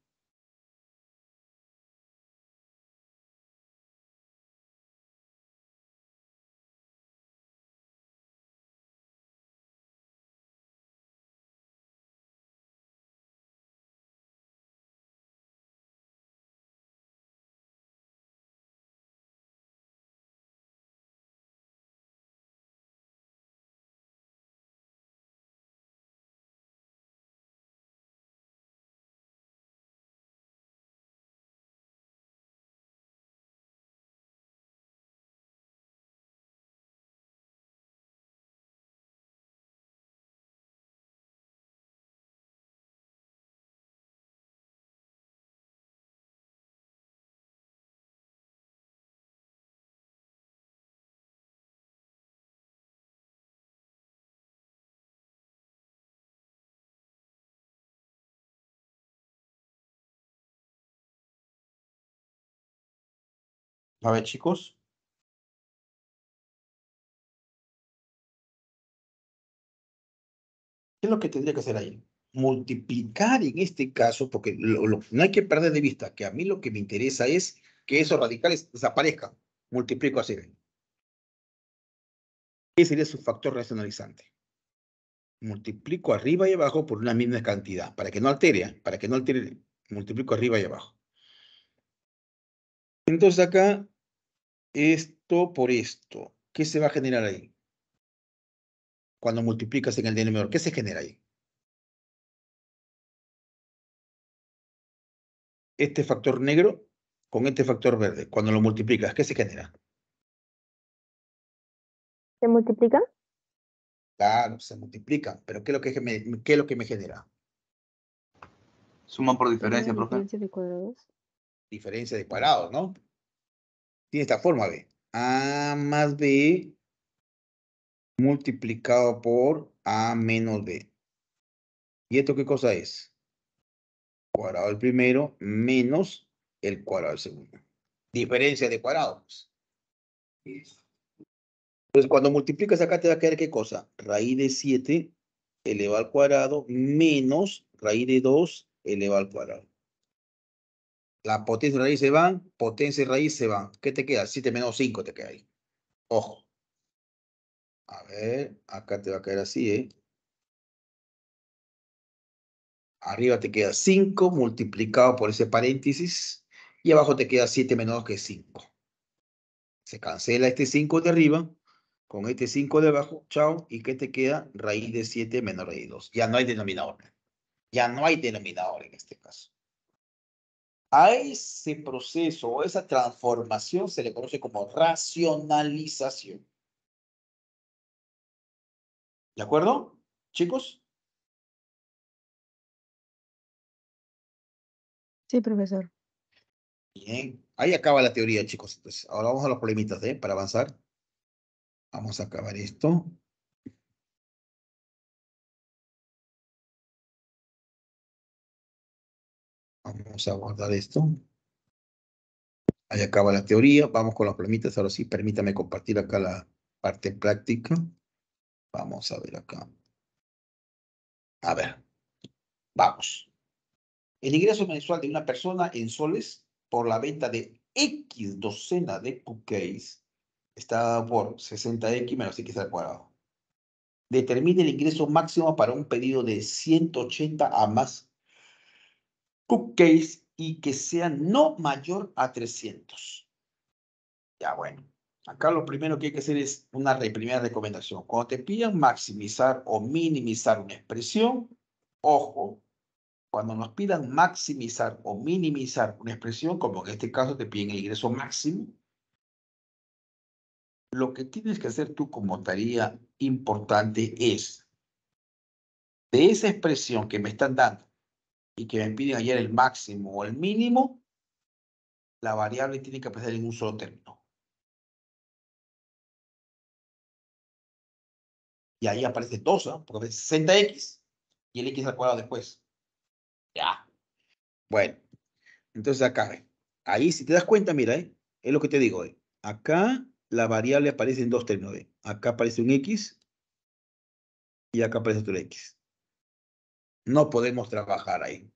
A ver, chicos. ¿Qué es lo que tendría que hacer ahí? Multiplicar en este caso, porque no hay que perder de vista que a mí lo que me interesa es que esos radicales desaparezcan. Multiplico así. ¿Qué sería su factor racionalizante. Multiplico arriba y abajo por una misma cantidad, para que no altere, ¿eh? para que no altere, multiplico arriba y abajo. Entonces acá esto por esto, ¿qué se va a generar ahí? Cuando multiplicas en el denominador, ¿qué se genera ahí? Este factor negro con este factor verde, cuando lo multiplicas, ¿qué se genera? ¿Se multiplica? Claro, se multiplica. pero ¿qué es lo que me, qué es lo que me genera? Suma por diferencia, profe. Diferencia de cuadrados. Diferencia de cuadrados, ¿no? tiene esta forma B. A más B multiplicado por A menos B. ¿Y esto qué cosa es? Cuadrado del primero menos el cuadrado del segundo. Diferencia de cuadrados. Entonces, cuando multiplicas acá te va a quedar qué cosa? Raíz de 7 elevado al cuadrado menos raíz de 2 elevado al cuadrado la potencia y raíz se van, potencia y raíz se van. ¿Qué te queda? 7 menos 5 te queda ahí. Ojo. A ver, acá te va a caer así, ¿eh? Arriba te queda 5 multiplicado por ese paréntesis y abajo te queda 7 menos que 5. Se cancela este 5 de arriba con este 5 de abajo, chao, y ¿qué te queda? Raíz de 7 menos raíz de 2. Ya no hay denominador. Ya no hay denominador en este caso. A ese proceso o esa transformación se le conoce como racionalización. ¿De acuerdo, chicos? Sí, profesor. Bien, ahí acaba la teoría, chicos. Entonces, ahora vamos a los problemitas, ¿eh? Para avanzar. Vamos a acabar esto. Vamos a guardar esto. Ahí acaba la teoría. Vamos con las palomitas. Ahora sí, permítame compartir acá la parte práctica. Vamos a ver acá. A ver. Vamos. El ingreso mensual de una persona en soles por la venta de X docena de cupcakes está dado por 60X menos X al cuadrado. Determine el ingreso máximo para un pedido de 180 a más cupcakes y que sea no mayor a 300. Ya bueno, acá lo primero que hay que hacer es una primera recomendación. Cuando te pidan maximizar o minimizar una expresión, ojo, cuando nos pidan maximizar o minimizar una expresión, como en este caso te piden el ingreso máximo, lo que tienes que hacer tú como tarea importante es, de esa expresión que me están dando, y que me piden ayer el máximo o el mínimo, la variable tiene que aparecer en un solo término. Y ahí aparece 2, porque es 60x y el x al cuadrado después. Ya. Bueno, entonces acá, ahí si te das cuenta, mira, ¿eh? es lo que te digo. ¿eh? Acá la variable aparece en dos términos. Acá aparece un x y acá aparece otro x no podemos trabajar ahí.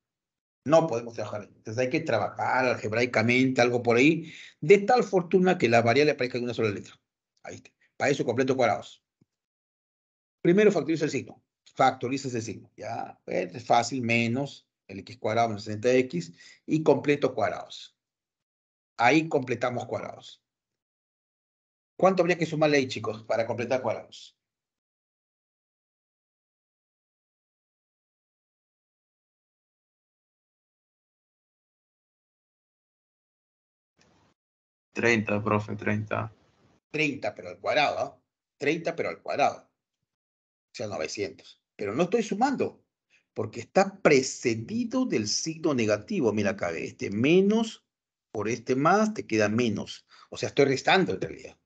No podemos trabajar ahí. Entonces hay que trabajar algebraicamente, algo por ahí, de tal fortuna que la variable aparezca en una sola letra. Ahí está. Para eso completo cuadrados. Primero factoriza el signo. Factoriza ese signo. Ya, pues, es fácil, menos el x cuadrado menos 60x y completo cuadrados. Ahí completamos cuadrados. ¿Cuánto habría que sumarle ahí, chicos, para completar cuadrados? 30, profe, 30. 30, pero al cuadrado, 30, ¿ah? pero al cuadrado. O sea, 900. Pero no estoy sumando, porque está precedido del signo negativo. Mira acá, este menos por este más te queda menos. O sea, estoy restando en realidad.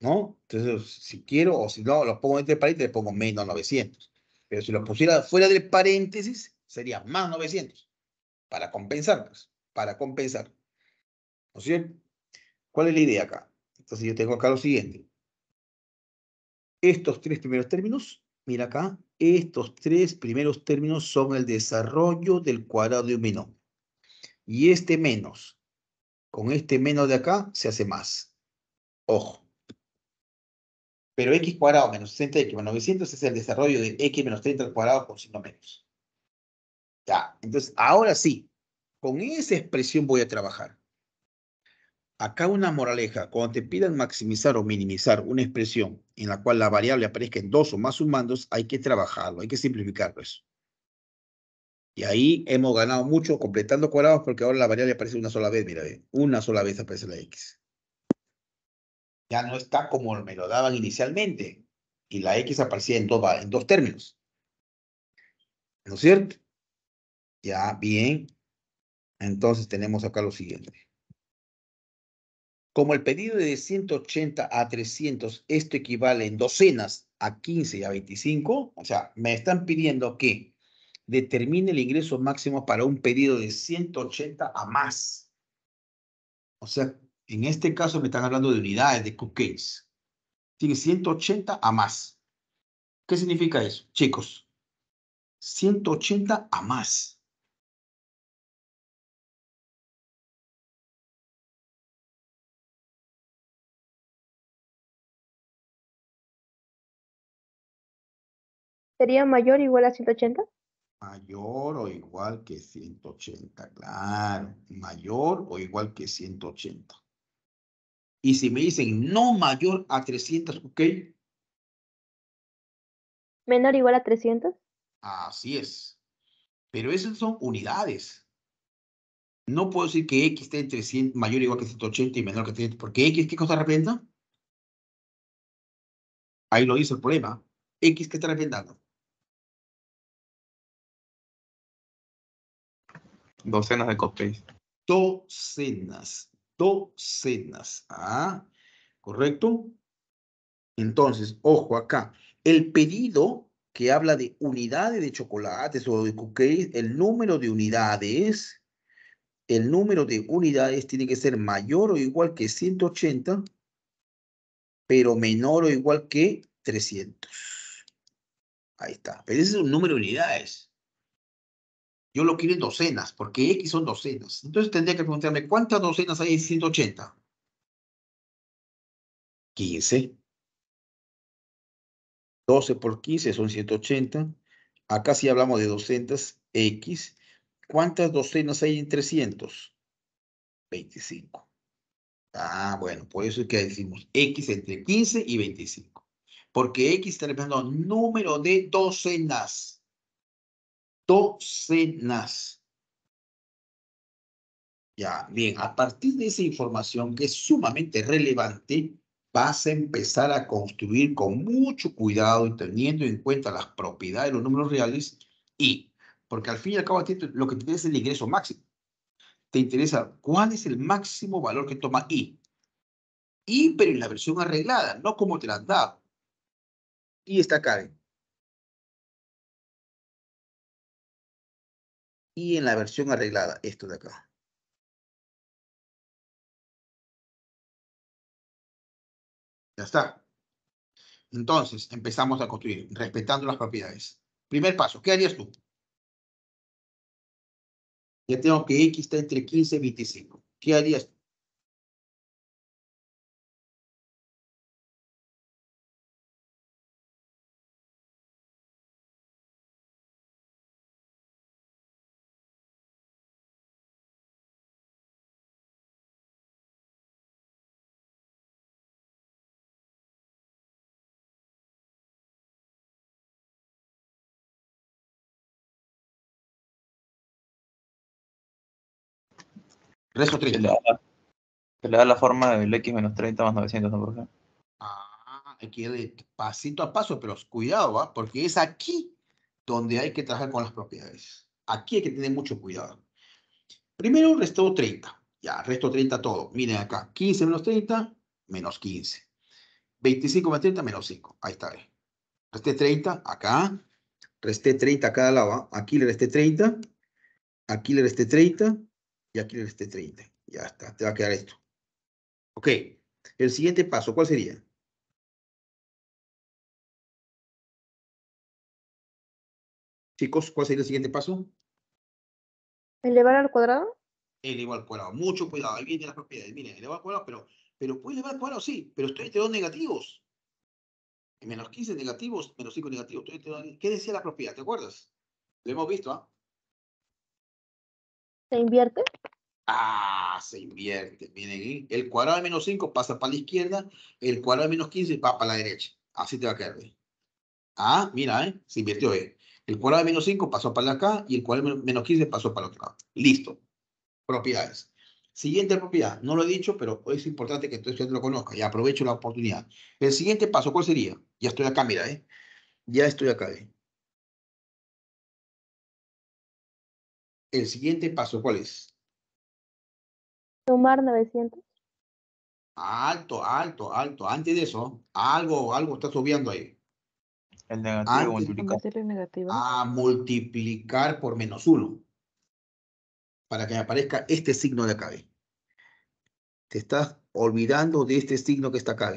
¿No? Entonces, si quiero o si no, lo pongo entre paréntesis, le pongo menos 900. Pero si lo pusiera fuera del paréntesis, sería más 900. Para compensar, pues, para compensar. ¿No es cierto? ¿Cuál es la idea acá? Entonces yo tengo acá lo siguiente. Estos tres primeros términos, mira acá, estos tres primeros términos son el desarrollo del cuadrado de un binomio. Y este menos, con este menos de acá, se hace más. Ojo. Pero x cuadrado menos 60x menos 900 es el desarrollo de x menos 30 al cuadrado por signo menos. Ya, entonces ahora sí, con esa expresión voy a trabajar. Acá una moraleja, cuando te pidan maximizar o minimizar una expresión en la cual la variable aparezca en dos o más sumandos, hay que trabajarlo, hay que simplificarlo eso. Y ahí hemos ganado mucho completando cuadrados porque ahora la variable aparece una sola vez, mira, una sola vez aparece la X. Ya no está como me lo daban inicialmente. Y la X aparecía en dos, en dos términos. ¿No es cierto? Ya, bien. Entonces tenemos acá lo siguiente. Como el pedido de 180 a 300, esto equivale en docenas a 15 y a 25, o sea, me están pidiendo que determine el ingreso máximo para un pedido de 180 a más. O sea, en este caso me están hablando de unidades, de cookies, Tiene 180 a más. ¿Qué significa eso, chicos? 180 a más. sería mayor o igual a 180? Mayor o igual que 180, claro. Mayor o igual que 180. Y si me dicen no mayor a 300, ¿ok? Menor o igual a 300. Así es. Pero esas son unidades. No puedo decir que X esté entre mayor o igual que 180 y menor que 300, porque X, ¿qué cosa representa? Ahí lo dice el problema. X, ¿qué está representando? Docenas de cupcakes Docenas. Docenas. Ah, ¿correcto? Entonces, ojo acá. El pedido que habla de unidades de chocolates o de cookies. el número de unidades, el número de unidades tiene que ser mayor o igual que 180, pero menor o igual que 300. Ahí está. Pero ese es un número de unidades yo lo quiero en docenas, porque X son docenas. Entonces tendría que preguntarme, ¿cuántas docenas hay en 180? 15. 12 por 15 son 180. Acá sí hablamos de docenas X. ¿Cuántas docenas hay en 300? 25. Ah, bueno, por eso es que decimos X entre 15 y 25. Porque X está representando número de docenas docenas. Ya, bien, a partir de esa información que es sumamente relevante, vas a empezar a construir con mucho cuidado y teniendo en cuenta las propiedades de los números reales y, porque al fin y al cabo lo que te interesa es el ingreso máximo. Te interesa cuál es el máximo valor que toma y. Y, pero en la versión arreglada, no como te la han dado. Y está Karen. y en la versión arreglada, esto de acá. Ya está. Entonces, empezamos a construir, respetando las propiedades. Primer paso, ¿qué harías tú? Ya tengo que X está entre 15 y 25. ¿Qué harías tú? Resto 30. Te le da la forma del X menos 30 más 900, ¿no, Ah, hay que ir de pasito a paso, pero cuidado, ¿va? Porque es aquí donde hay que trabajar con las propiedades. Aquí hay que tener mucho cuidado. Primero, resto 30. Ya, resto 30 todo. Miren acá, 15 menos 30, menos 15. 25 más 30, menos 5. Ahí está. ¿eh? Resté 30 acá. Resté 30 acá cada lado. Aquí le resté 30. Aquí le resté 30 y aquí este este 30. Ya está, te va a quedar esto. Ok, el siguiente paso, ¿cuál sería? Chicos, ¿cuál sería el siguiente paso? ¿Elevar al cuadrado? Elevar al cuadrado. Mucho cuidado. Ahí viene las propiedades. Miren, elevar al cuadrado, pero, pero puede elevar al cuadrado, sí, pero estoy entre dos negativos. menos 15 negativos, menos 5 negativos. Estoy entre dos... ¿Qué decía la propiedad? ¿Te acuerdas? Lo hemos visto, ¿ah? ¿Se invierte? Ah, se invierte. Miren, el cuadrado de menos 5 pasa para la izquierda, el cuadrado de menos 15 va para la derecha. Así te va a quedar. Ah, mira, ¿eh? se invirtió. ¿eh? El cuadrado de menos 5 pasó para acá y el cuadrado de menos 15 pasó para el otro lado. Listo. Propiedades. Siguiente propiedad. No lo he dicho, pero es importante que ustedes lo conozca y aprovecho la oportunidad. El siguiente paso, ¿cuál sería? Ya estoy acá, mira, ¿eh? Ya estoy acá, ¿eh? el siguiente paso, ¿cuál es? Sumar 900. Alto, alto, alto. Antes de eso, algo, algo está subiendo ahí. El negativo, Antes, El negativo. A multiplicar por menos uno. Para que aparezca este signo de acá. Te estás olvidando de este signo que está acá.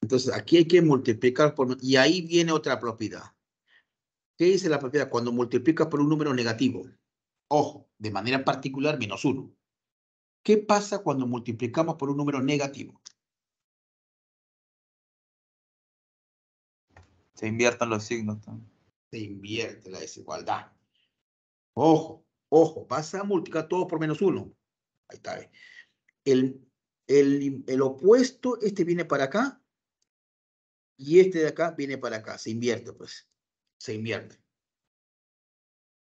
Entonces, aquí hay que multiplicar por... Y ahí viene otra propiedad. ¿Qué dice la propiedad? Cuando multiplicas por un número negativo, ojo, de manera particular, menos uno. ¿Qué pasa cuando multiplicamos por un número negativo? Se inviertan los signos también. Se invierte la desigualdad. Ojo, ojo, vas a multiplicar todo por menos uno. Ahí está. el, el opuesto, este viene para acá y este de acá viene para acá. Se invierte, pues se invierte.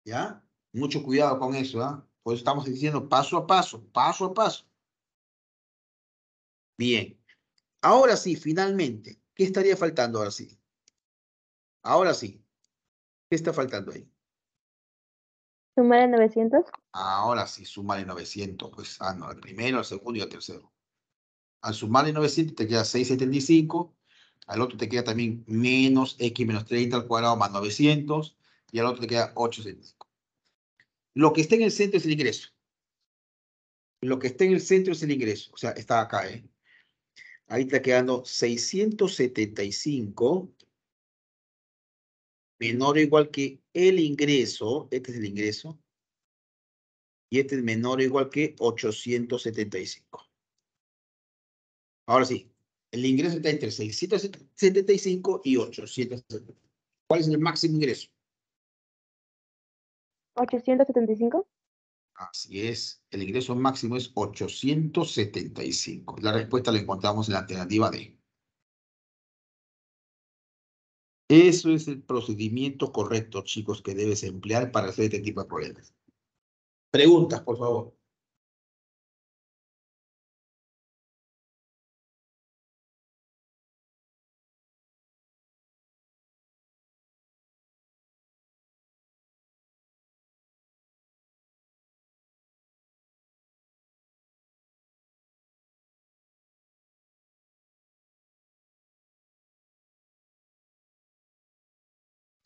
¿Ya? Mucho cuidado con eso, ¿ah? Por eso estamos diciendo paso a paso, paso a paso. Bien. Ahora sí, finalmente, ¿qué estaría faltando ahora sí? Ahora sí. ¿Qué está faltando ahí? Sumar en 900. Ahora sí, sumar en 900. Pues, ah, no, al primero, al segundo y al tercero. Al sumar en 900 te queda 675 al otro te queda también menos x menos 30 al cuadrado más 900 y al otro te queda 875. Lo que está en el centro es el ingreso. Lo que está en el centro es el ingreso, o sea, está acá, ¿eh? Ahí está quedando 675 menor o igual que el ingreso, este es el ingreso, y este es menor o igual que 875. Ahora sí, el ingreso está entre 675 y 875. ¿Cuál es el máximo ingreso? 875. Así es, el ingreso máximo es 875. La respuesta la encontramos en la alternativa D. Eso es el procedimiento correcto, chicos, que debes emplear para hacer este tipo de problemas. Preguntas, por favor.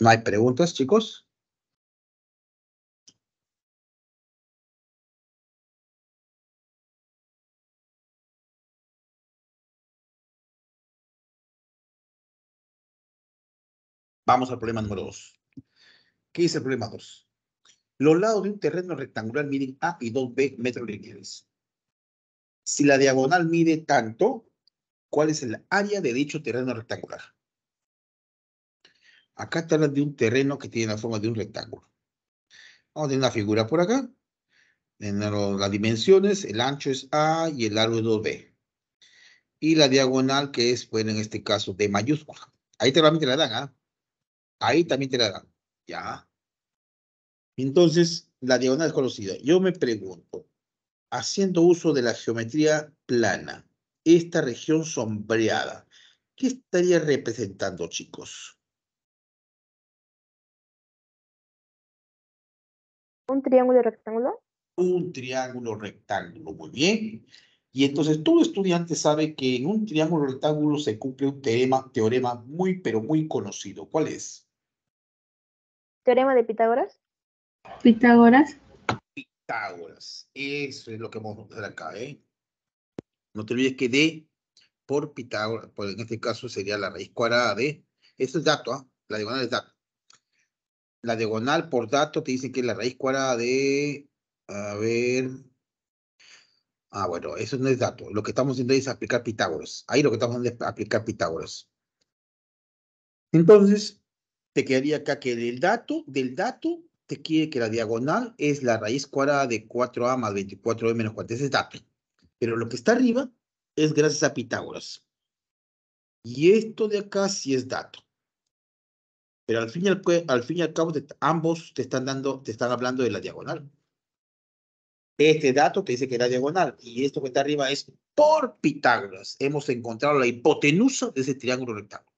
¿No hay preguntas, chicos? Vamos al problema número 2. ¿Qué dice el problema 2? Los lados de un terreno rectangular miden A y 2B metros lineales. Si la diagonal mide tanto, ¿cuál es el área de dicho terreno rectangular? Acá te de un terreno que tiene la forma de un rectángulo. Vamos a tener una figura por acá. En las dimensiones, el ancho es A y el largo es b Y la diagonal que es, bueno, en este caso, D mayúscula. Ahí también te la dan, ¿ah? Ahí también te la dan. Ya. Entonces, la diagonal es conocida. Yo me pregunto, haciendo uso de la geometría plana, esta región sombreada, ¿qué estaría representando, chicos? Un triángulo rectángulo. Un triángulo rectángulo, muy bien. Y entonces todo estudiante sabe que en un triángulo rectángulo se cumple un teorema, teorema muy, pero muy conocido. ¿Cuál es? ¿Teorema de Pitágoras? Pitágoras. Pitágoras. Eso es lo que vamos a hacer acá, ¿eh? No te olvides que D por Pitágoras, pues en este caso sería la raíz cuadrada de, eso es dato, ¿ah? La diagonal es dato la diagonal por dato te dice que es la raíz cuadrada de, a ver, ah, bueno, eso no es dato. Lo que estamos haciendo es aplicar Pitágoras. Ahí lo que estamos haciendo es aplicar Pitágoras. Entonces, te quedaría acá que del dato, del dato, te quiere que la diagonal es la raíz cuadrada de 4a más 24b menos 4. Ese es dato. Pero lo que está arriba es gracias a Pitágoras. Y esto de acá sí es dato. Pero al fin y al, cabo, ambos te están, dando, te están hablando de la diagonal. Este dato te dice que la diagonal y esto que está arriba es por Pitágoras. Hemos encontrado la hipotenusa de ese triángulo rectángulo.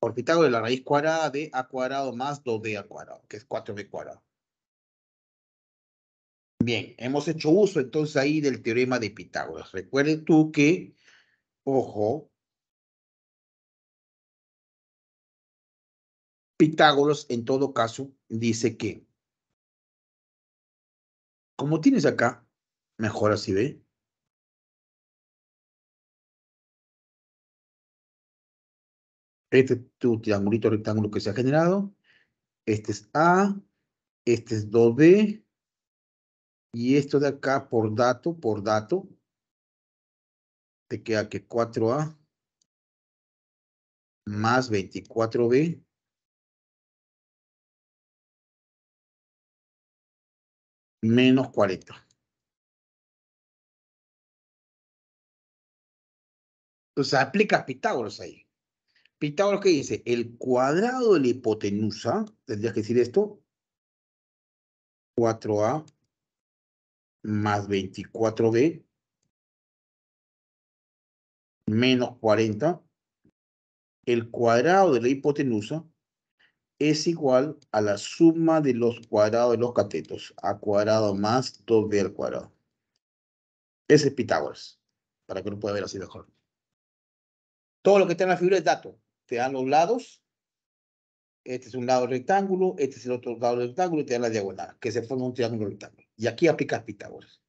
Por Pitágoras, la raíz cuadrada de a cuadrado más 2 d cuadrado, que es 4b cuadrado. Bien, hemos hecho uso entonces ahí del teorema de Pitágoras. Recuerden tú que, ojo, Pitágoras, en todo caso, dice que, como tienes acá, mejor así ve. Este es tu triangulito rectángulo que se ha generado. Este es A, este es 2 b y esto de acá por dato, por dato, te queda que 4A más 24B menos 40. Entonces aplica Pitágoras ahí. Pitágoras que dice, el cuadrado de la hipotenusa, tendrías que decir esto, 4A más 24B menos 40, el cuadrado de la hipotenusa es igual a la suma de los cuadrados de los catetos, a cuadrado más 2b al cuadrado. Ese es Pitágoras, para que lo pueda ver así mejor. Todo lo que está en la figura es dato. Te dan los lados. Este es un lado rectángulo, este es el otro lado rectángulo y te dan la diagonal, que se forma un triángulo rectángulo. Y aquí aplicas Pitágoras.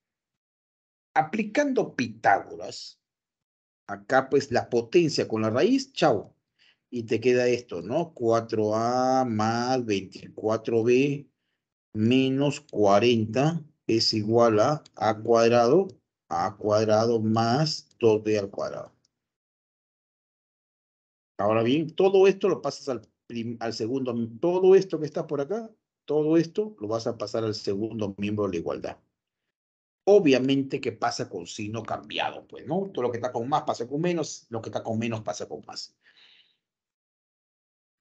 Aplicando Pitágoras, acá pues la potencia con la raíz, chao, y te queda esto, ¿no? 4A más 24B menos 40 es igual a A cuadrado, A cuadrado más 2B al cuadrado. Ahora bien, todo esto lo pasas al, al segundo, todo esto que está por acá, todo esto lo vas a pasar al segundo miembro de la igualdad. Obviamente que pasa con signo cambiado, pues, ¿no? Todo lo que está con más pasa con menos, lo que está con menos pasa con más.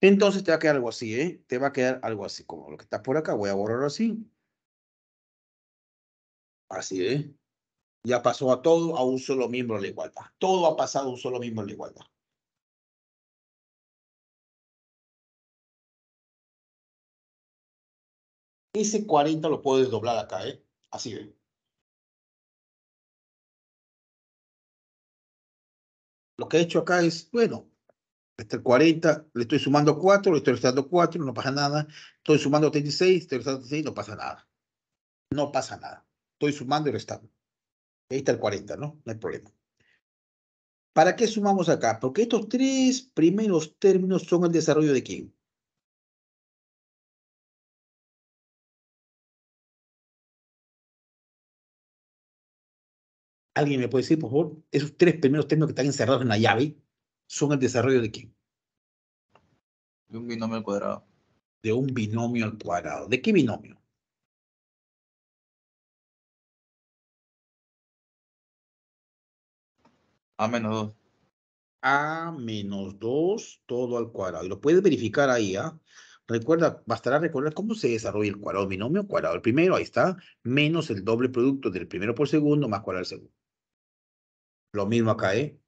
Entonces te va a quedar algo así, ¿eh? Te va a quedar algo así, como lo que está por acá. Voy a borrar así. Así, ¿eh? Ya pasó a todo a un solo miembro de la igualdad. Todo ha pasado a un solo miembro de la igualdad. Ese 40 lo puedo desdoblar acá, ¿eh? Así, ¿eh? Lo que he hecho acá es, bueno, Está el 40, le estoy sumando 4, le estoy restando 4, no pasa nada. Estoy sumando 36, estoy restando 36, no pasa nada. No pasa nada. Estoy sumando y restando. Ahí está el 40, ¿no? No hay problema. ¿Para qué sumamos acá? Porque estos tres primeros términos son el desarrollo de quién. ¿Alguien me puede decir, por favor, esos tres primeros términos que están encerrados en la llave? son el desarrollo de quién? De un binomio al cuadrado. De un binomio al cuadrado. ¿De qué binomio? A menos 2. A menos 2, todo al cuadrado. Y lo puedes verificar ahí, ¿ah? Recuerda, bastará recordar cómo se desarrolla el cuadrado binomio, cuadrado El primero, ahí está, menos el doble producto del primero por segundo más cuadrado del segundo. Lo mismo acá, ¿eh?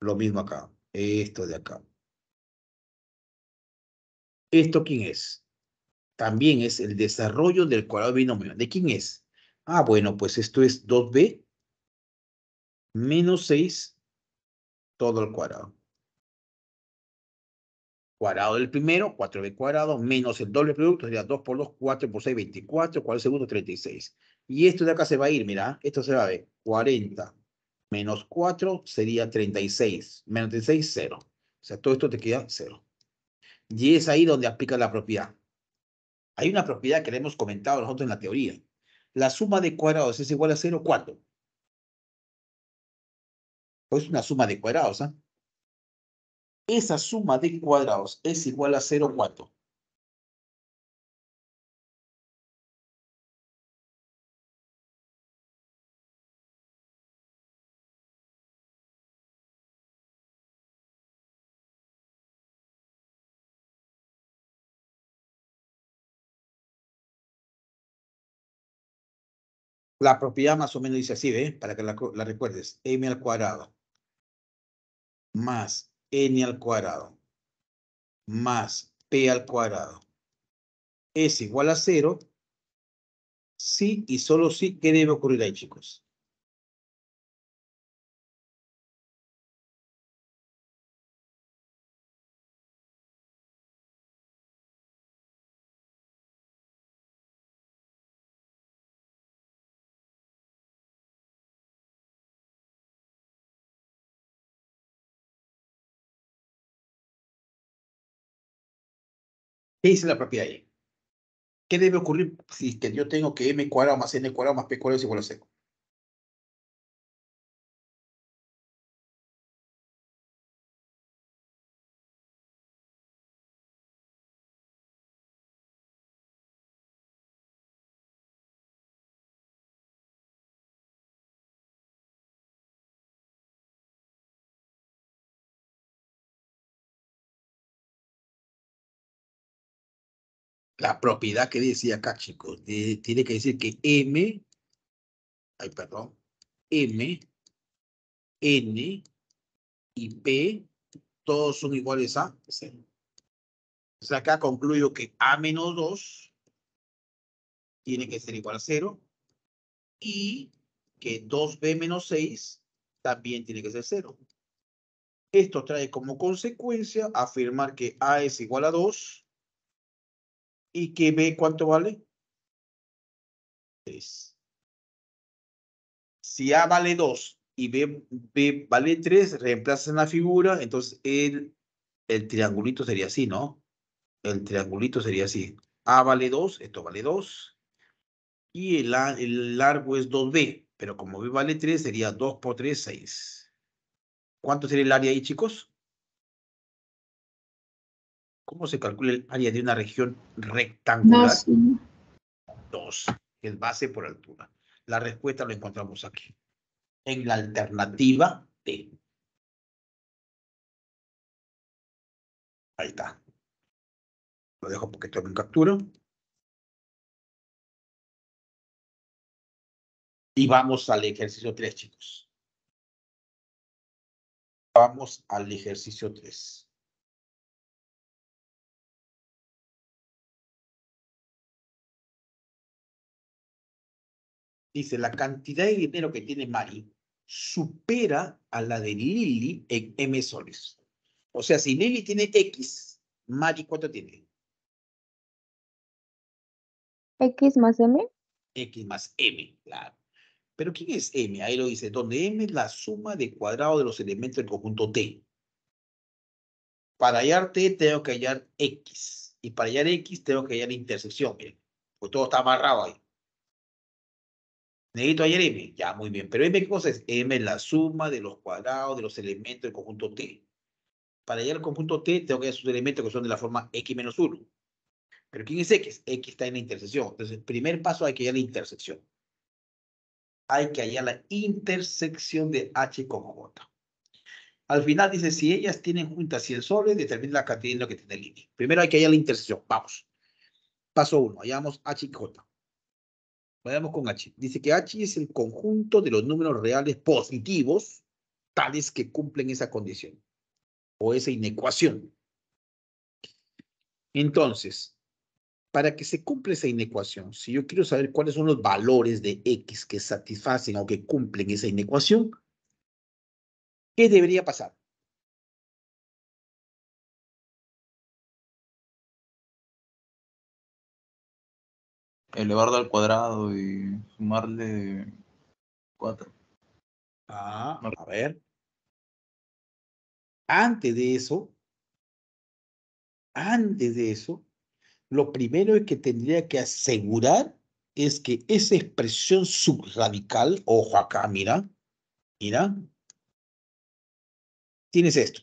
Lo mismo acá. Esto de acá. ¿Esto quién es? También es el desarrollo del cuadrado binomio. ¿De quién es? Ah, bueno, pues esto es 2b menos 6 todo el cuadrado. Cuadrado del primero, 4b cuadrado, menos el doble producto, sería 2 por 2, 4 por 6, 24, 4 segundo, 36. Y esto de acá se va a ir, mira, esto se va a ver, 40 menos 4 sería 36. Menos 36, 0. O sea, todo esto te queda 0. Y es ahí donde aplica la propiedad. Hay una propiedad que le hemos comentado nosotros en la teoría. La suma de cuadrados es igual a 0, 4. Es una suma de cuadrados. ¿ah? Esa suma de cuadrados es igual a 0, 4. La propiedad más o menos dice así, ¿eh? Para que la, recuerdes. m al cuadrado más n al cuadrado más p al cuadrado es igual a cero Sí y solo sí. ¿qué debe ocurrir ahí, chicos? ¿Qué dice la propiedad E. ¿Qué debe ocurrir si que yo tengo que m cuadrado más n cuadrado más p cuadrado es igual a C? la propiedad que decía acá, chicos, tiene que decir que M, ay, perdón, M, N y P, todos son iguales a 0. Entonces acá concluyo que A menos 2 tiene que ser igual a 0 y que 2B menos 6 también tiene que ser 0. Esto trae como consecuencia afirmar que A es igual a 2 y que B cuánto vale. 3. Si A vale 2 y B, B vale 3, reemplazan la figura, entonces el, el triangulito sería así, ¿no? El triangulito sería así. A vale 2, esto vale 2. Y el, el largo es 2B, pero como B vale 3, sería 2 por 3, 6. ¿Cuánto sería el área ahí, chicos? ¿Cómo se calcula el área de una región rectangular? Dos, el es base por altura. La respuesta la encontramos aquí, en la alternativa D. Ahí está. Lo dejo porque tengo un captura. Y vamos al ejercicio 3, chicos. Vamos al ejercicio 3. dice, la cantidad de dinero que tiene Mari supera a la de Lili en M soles. O sea, si Lili tiene X, Mari, ¿cuánto tiene? X más M. X más M, claro. Pero ¿quién es M? Ahí lo dice, donde M es la suma de cuadrado de los elementos del conjunto T. Para hallar T tengo que hallar X. Y para hallar X tengo que hallar intersección. pues todo está amarrado ahí. Necesito ayer M. Ya, muy bien. Pero M, ¿qué cosa es? M es la suma de los cuadrados, de los elementos del conjunto T. Para hallar el conjunto T, tengo que sus elementos que son de la forma X menos 1. Pero ¿quién es X? X está en la intersección. Entonces, el primer paso hay que hallar la intersección. Hay que hallar la intersección de H con J. Al final dice, si ellas tienen juntas 100 soles, determina la cantidad de lo que tiene el límite. Primero hay que hallar la intersección. Vamos. Paso 1. Hallamos H y J. Veamos con H. Dice que H es el conjunto de los números reales positivos, tales que cumplen esa condición o esa inecuación. Entonces, para que se cumpla esa inecuación, si yo quiero saber cuáles son los valores de X que satisfacen o que cumplen esa inecuación, ¿qué debería pasar? elevarlo al cuadrado y sumarle 4. Ah, a ver. Antes de eso, antes de eso, lo primero que tendría que asegurar es que esa expresión subradical, ojo acá, mira, mira, tienes esto.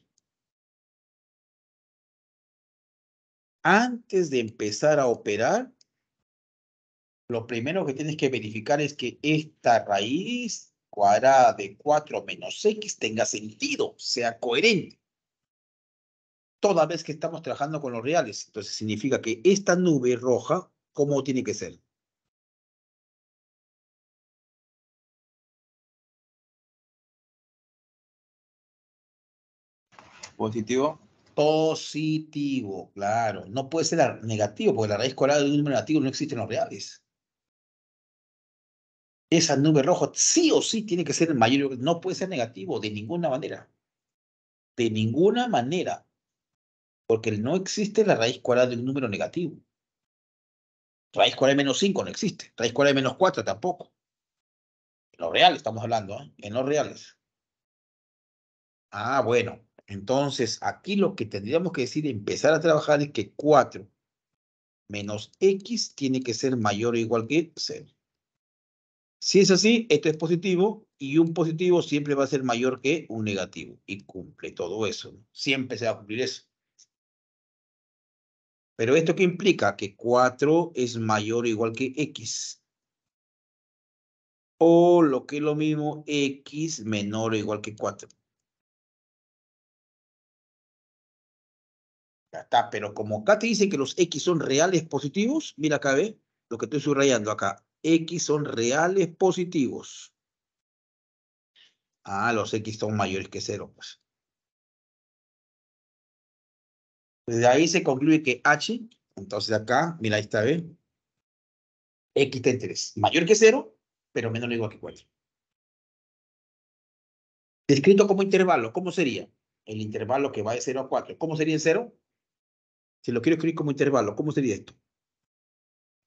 Antes de empezar a operar, lo primero que tienes que verificar es que esta raíz cuadrada de 4 menos x tenga sentido, sea coherente. Toda vez que estamos trabajando con los reales, entonces significa que esta nube roja, ¿cómo tiene que ser? Positivo. Positivo, claro. No puede ser negativo, porque la raíz cuadrada de un número negativo no existe en los reales esa nube roja sí o sí tiene que ser mayor, o no puede ser negativo de ninguna manera. De ninguna manera. Porque no existe la raíz cuadrada de un número negativo. Raíz cuadrada de menos 5 no existe. Raíz cuadrada de menos 4 tampoco. En lo real estamos hablando, ¿ah? en los reales. Ah, bueno. Entonces, aquí lo que tendríamos que decir, empezar a trabajar es que 4 menos x tiene que ser mayor o igual que 0. Si es así, esto es positivo y un positivo siempre va a ser mayor que un negativo y cumple todo eso. Siempre se va a cumplir eso. Pero esto que implica que 4 es mayor o igual que x. O lo que es lo mismo, x menor o igual que 4. Ya está, pero como acá te dicen que los x son reales positivos, mira acá, ve lo que estoy subrayando acá X son reales positivos. Ah, los X son mayores que cero, pues. De ahí se concluye que H, entonces acá, mira, ahí está B. X está en mayor que cero, pero menos o igual que 4. Descrito como intervalo, ¿cómo sería? El intervalo que va de 0 a 4. ¿Cómo sería en 0? Si lo quiero escribir como intervalo, ¿cómo sería esto?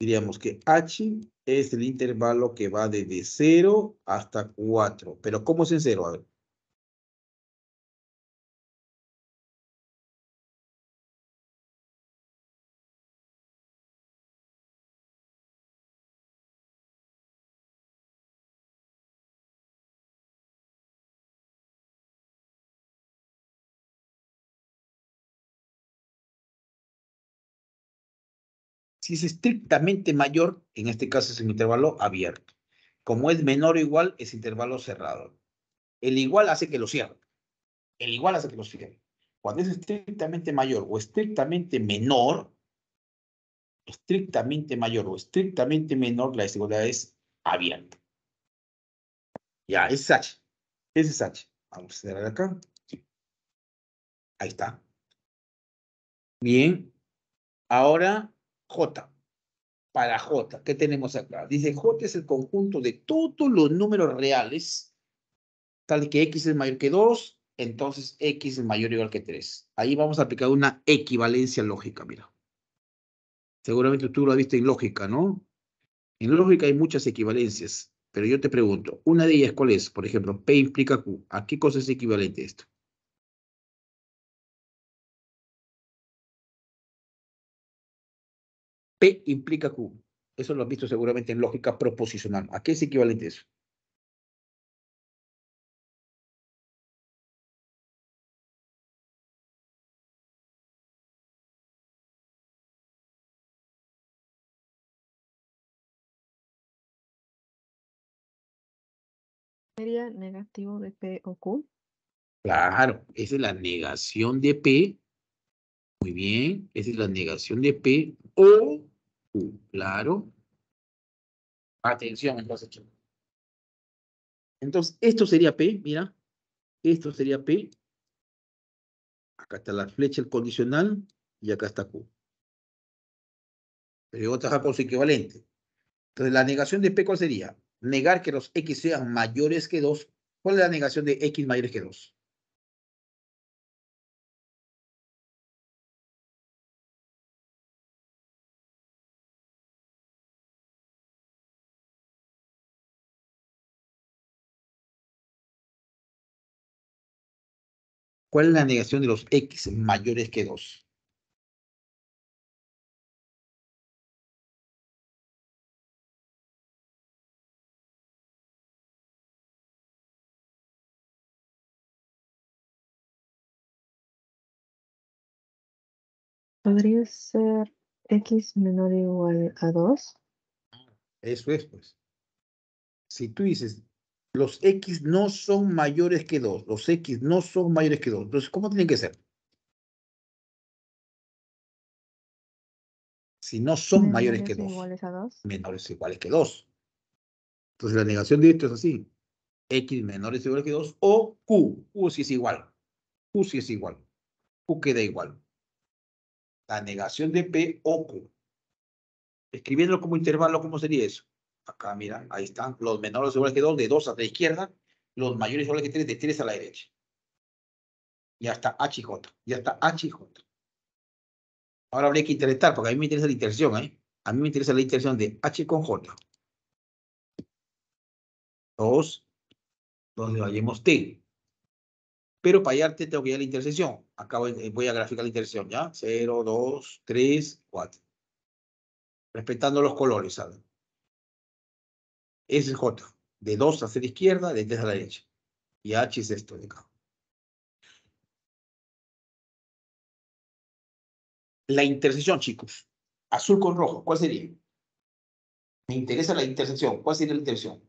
diríamos que H es el intervalo que va desde 0 hasta 4. Pero ¿cómo es en 0? A Si es estrictamente mayor, en este caso es un intervalo abierto. Como es menor o igual, es intervalo cerrado. El igual hace que lo cierre. El igual hace que lo cierre. Cuando es estrictamente mayor o estrictamente menor, estrictamente mayor o estrictamente menor, la desigualdad es abierta. Ya, ese es H. Ese es H. Vamos a cerrar acá. Ahí está. Bien. Ahora J. Para J, ¿qué tenemos acá? Dice J es el conjunto de todos los números reales, tal que X es mayor que 2, entonces X es mayor o igual que 3. Ahí vamos a aplicar una equivalencia lógica, mira. Seguramente tú lo has visto en lógica, ¿no? En lógica hay muchas equivalencias, pero yo te pregunto, una de ellas, ¿cuál es? Por ejemplo, P implica Q. ¿A qué cosa es equivalente esto? implica Q. Eso lo has visto seguramente en lógica proposicional. ¿A qué es equivalente eso? ¿Sería negativo de P o Q? Claro, esa es la negación de P. Muy bien, esa es la negación de P o Claro. Atención, entonces, Entonces, esto sería P, mira. Esto sería P. Acá está la flecha, el condicional, y acá está Q. Pero yo voy a trabajar con su equivalente. Entonces, la negación de P, ¿cuál sería? Negar que los X sean mayores que 2. ¿Cuál es la negación de X mayores que 2? ¿Cuál es la negación de los x mayores que 2? ¿Podría ser x menor o igual a 2? Eso es, pues. Si tú dices los X no son mayores que 2. Los X no son mayores que 2. Entonces, ¿cómo tienen que ser? Si no son mayores que 2. Iguales a 2. Menores o iguales que 2. Entonces, la negación de esto es así. X menores o iguales que 2 o Q. Q si es igual. Q si es igual. Q queda igual. La negación de P o Q. Escribiéndolo como intervalo, ¿cómo sería eso? Acá, mira, ahí están. Los menores iguales que 2, de 2 a la izquierda. Los mayores iguales que 3, de 3 a la derecha. Ya está H y J. Ya está H y J. Ahora habría que interpretar, porque a mí me interesa la intersección, ¿eh? A mí me interesa la intersección de H con J. 2, donde vayamos T. Pero para hallarte tengo que hallar la intersección. Acá voy, a graficar la intersección, ¿ya? 0, 2, 3, 4. Respetando los colores, ¿saben? es el J, de 2 hacia la izquierda, de 3 a la derecha. Y H es esto de acá. La intersección, chicos. Azul con rojo, ¿cuál sería? Me interesa la intersección. ¿Cuál sería la intersección?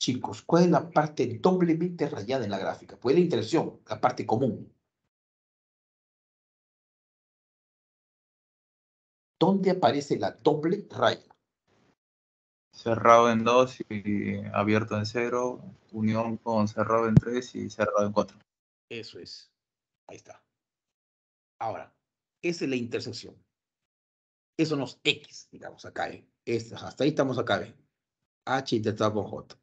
Chicos, ¿cuál es la parte doblemente rayada en la gráfica? Pues la intersección, la parte común. ¿Dónde aparece la doble raya? Cerrado en 2 y abierto en 0, unión con cerrado en 3 y cerrado en 4. Eso es. Ahí está. Ahora, esa es la intersección. Eso nos X, digamos, acá. ¿eh? hasta ahí estamos acá. ¿eh? H de con J.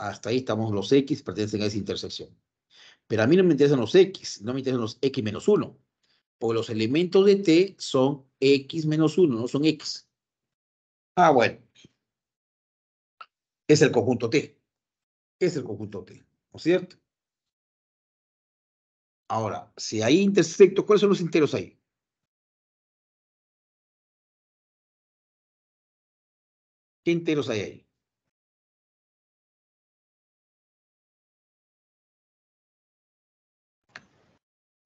Hasta ahí estamos los X, pertenecen a esa intersección. Pero a mí no me interesan los X, no me interesan los X menos 1. Porque los elementos de T son X menos 1, no son X. Ah, bueno. Es el conjunto T. Es el conjunto T, ¿no es cierto? Ahora, si hay intersecto, ¿cuáles son los enteros ahí? ¿Qué enteros hay ahí?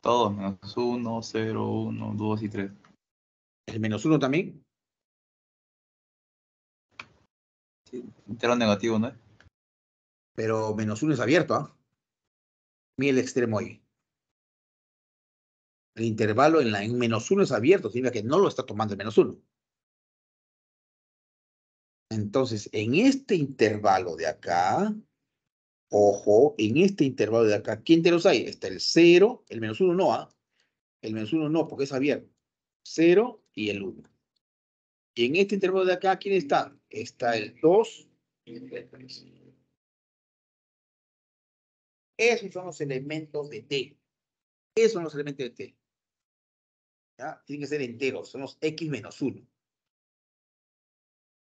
Todos, menos 1, 0, 1, 2 y 3. ¿El menos 1 también? Sí, entero negativo, ¿no? Pero menos 1 es abierto, ¿ah? ¿eh? el extremo ahí. El intervalo en, la, en menos 1 es abierto, significa que no lo está tomando el menos 1. Entonces, en este intervalo de acá, Ojo, en este intervalo de acá, ¿quién ¿qué los hay? Está el 0, el menos 1 no, ¿ah? El menos 1 no, porque es abierto. 0 y el 1. Y en este intervalo de acá, ¿quién está? Está el 2 y el 3. Esos son los elementos de T. Esos son los elementos de T. ¿Ya? Tienen que ser enteros, son los X menos 1.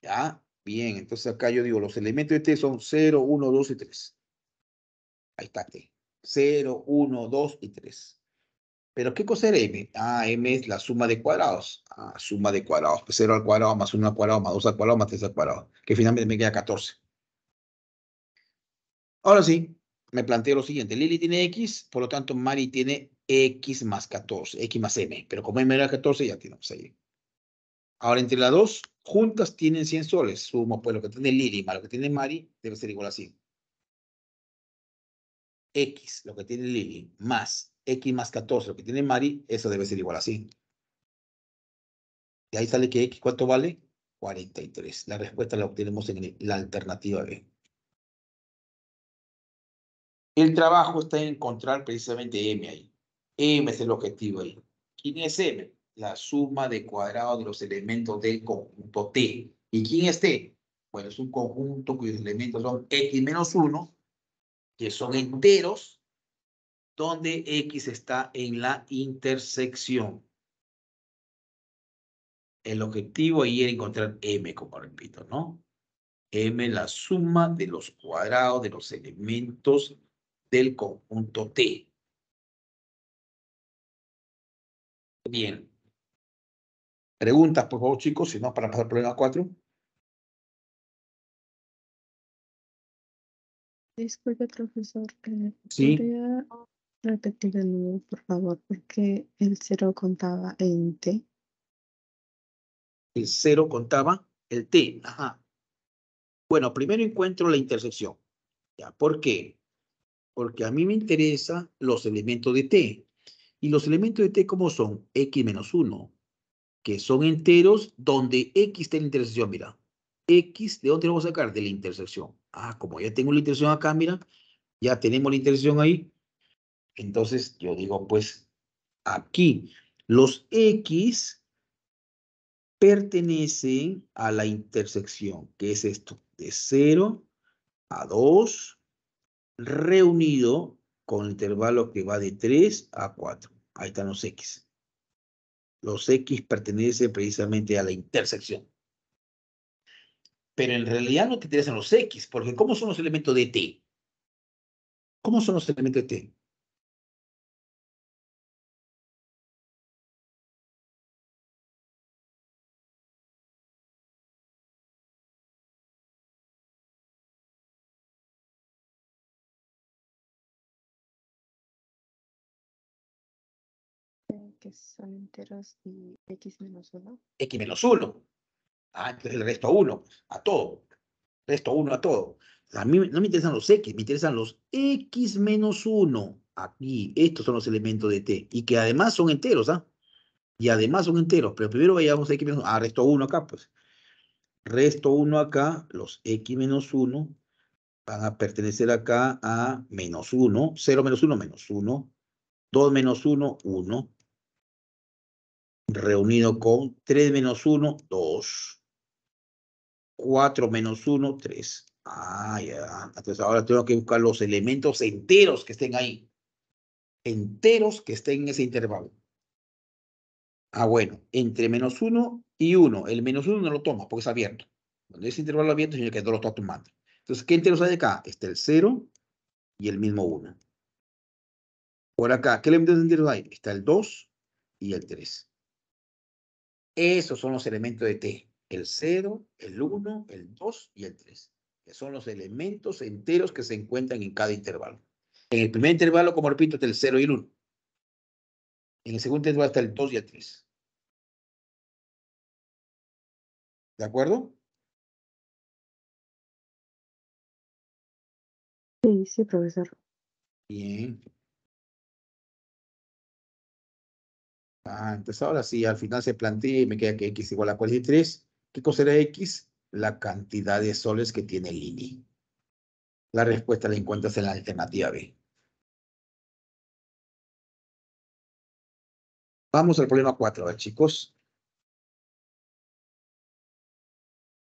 ¿Ya? Bien, entonces acá yo digo, los elementos de T son 0, 1, 2 y 3. Ahí está T. 0, 1, 2 y 3. ¿Pero qué cosa era m? Ah, m es la suma de cuadrados. Ah, suma de cuadrados. 0 pues al cuadrado, más 1 al cuadrado, más 2 al cuadrado, más 3 al cuadrado. Que finalmente me queda 14. Ahora sí, me planteo lo siguiente. Lili tiene x, por lo tanto Mari tiene x más 14, x más m. Pero como m era 14, ya tiene pues, ahí. Ahora, entre las dos, juntas tienen 100 soles. Sumo pues lo que tiene Lili más lo que tiene Mari, debe ser igual a 100. X, lo que tiene Lili, más X más 14, lo que tiene Mari, eso debe ser igual a Y ahí sale que X, ¿cuánto vale? 43. La respuesta la obtenemos en la alternativa B. El trabajo está en encontrar precisamente M ahí. M es el objetivo ahí. ¿Quién es M? La suma de cuadrados de los elementos del conjunto T. ¿Y quién es T? Bueno, es un conjunto cuyos elementos son X menos 1 que son enteros, donde X está en la intersección. El objetivo ahí era encontrar M, como repito, ¿no? M la suma de los cuadrados de los elementos del conjunto T. Bien. Preguntas, por favor, chicos, si no, para pasar al problema 4. Disculpe, profesor. sí. ¿Podría repetir de nuevo, por favor? Porque el cero contaba en T. El cero contaba el T. Ajá. Bueno, primero encuentro la intersección. ¿Ya? ¿Por qué? Porque a mí me interesan los elementos de T. Y los elementos de T, ¿cómo son? X menos 1, que son enteros donde X está en intersección, mira. X, ¿de dónde lo vamos a sacar? De la intersección. Ah, como ya tengo la intersección acá, mira, ya tenemos la intersección ahí. Entonces yo digo, pues aquí los X pertenecen a la intersección, que es esto, de 0 a 2, reunido con el intervalo que va de 3 a 4. Ahí están los X. Los X pertenecen precisamente a la intersección pero en realidad no te interesan los X, porque ¿cómo son los elementos de T? ¿Cómo son los elementos de T? que son enteros y x menos uno, x menos uno. Ah, entonces el resto uno, pues, a todo. Resto 1, a todo. A mí no me interesan los X, me interesan los X menos 1. Aquí, estos son los elementos de T. Y que además son enteros, ¿ah? Y además son enteros. Pero primero vayamos a X menos 1. Ah, resto 1 acá, pues. Resto 1 acá, los X menos 1 van a pertenecer acá a menos 1. 0 menos 1, menos 1. 2 menos 1, 1. Reunido con 3 menos 1, 2. 4 menos 1, 3. Ah, ya. Entonces ahora tengo que buscar los elementos enteros que estén ahí. Enteros que estén en ese intervalo. Ah, bueno, entre menos 1 y 1. El menos 1 no lo toma porque es abierto. Cuando ese intervalo abierto, señor que no lo está tomando. Entonces, ¿qué enteros hay de acá? Está el 0 y el mismo 1. Por acá, ¿qué elementos enteros hay? Está el 2 y el 3. Esos son los elementos de T el 0, el 1, el 2 y el 3, que son los elementos enteros que se encuentran en cada intervalo. En el primer intervalo, como repito, está el 0 y el 1. En el segundo intervalo está el 2 y el 3. ¿De acuerdo? Sí, sí, profesor. Bien. Ah, entonces ahora sí, al final se plantea y me queda que x igual a 43 ¿Qué coserá X? La cantidad de soles que tiene el INI. La respuesta la encuentras en la alternativa B. Vamos al problema 4, chicos.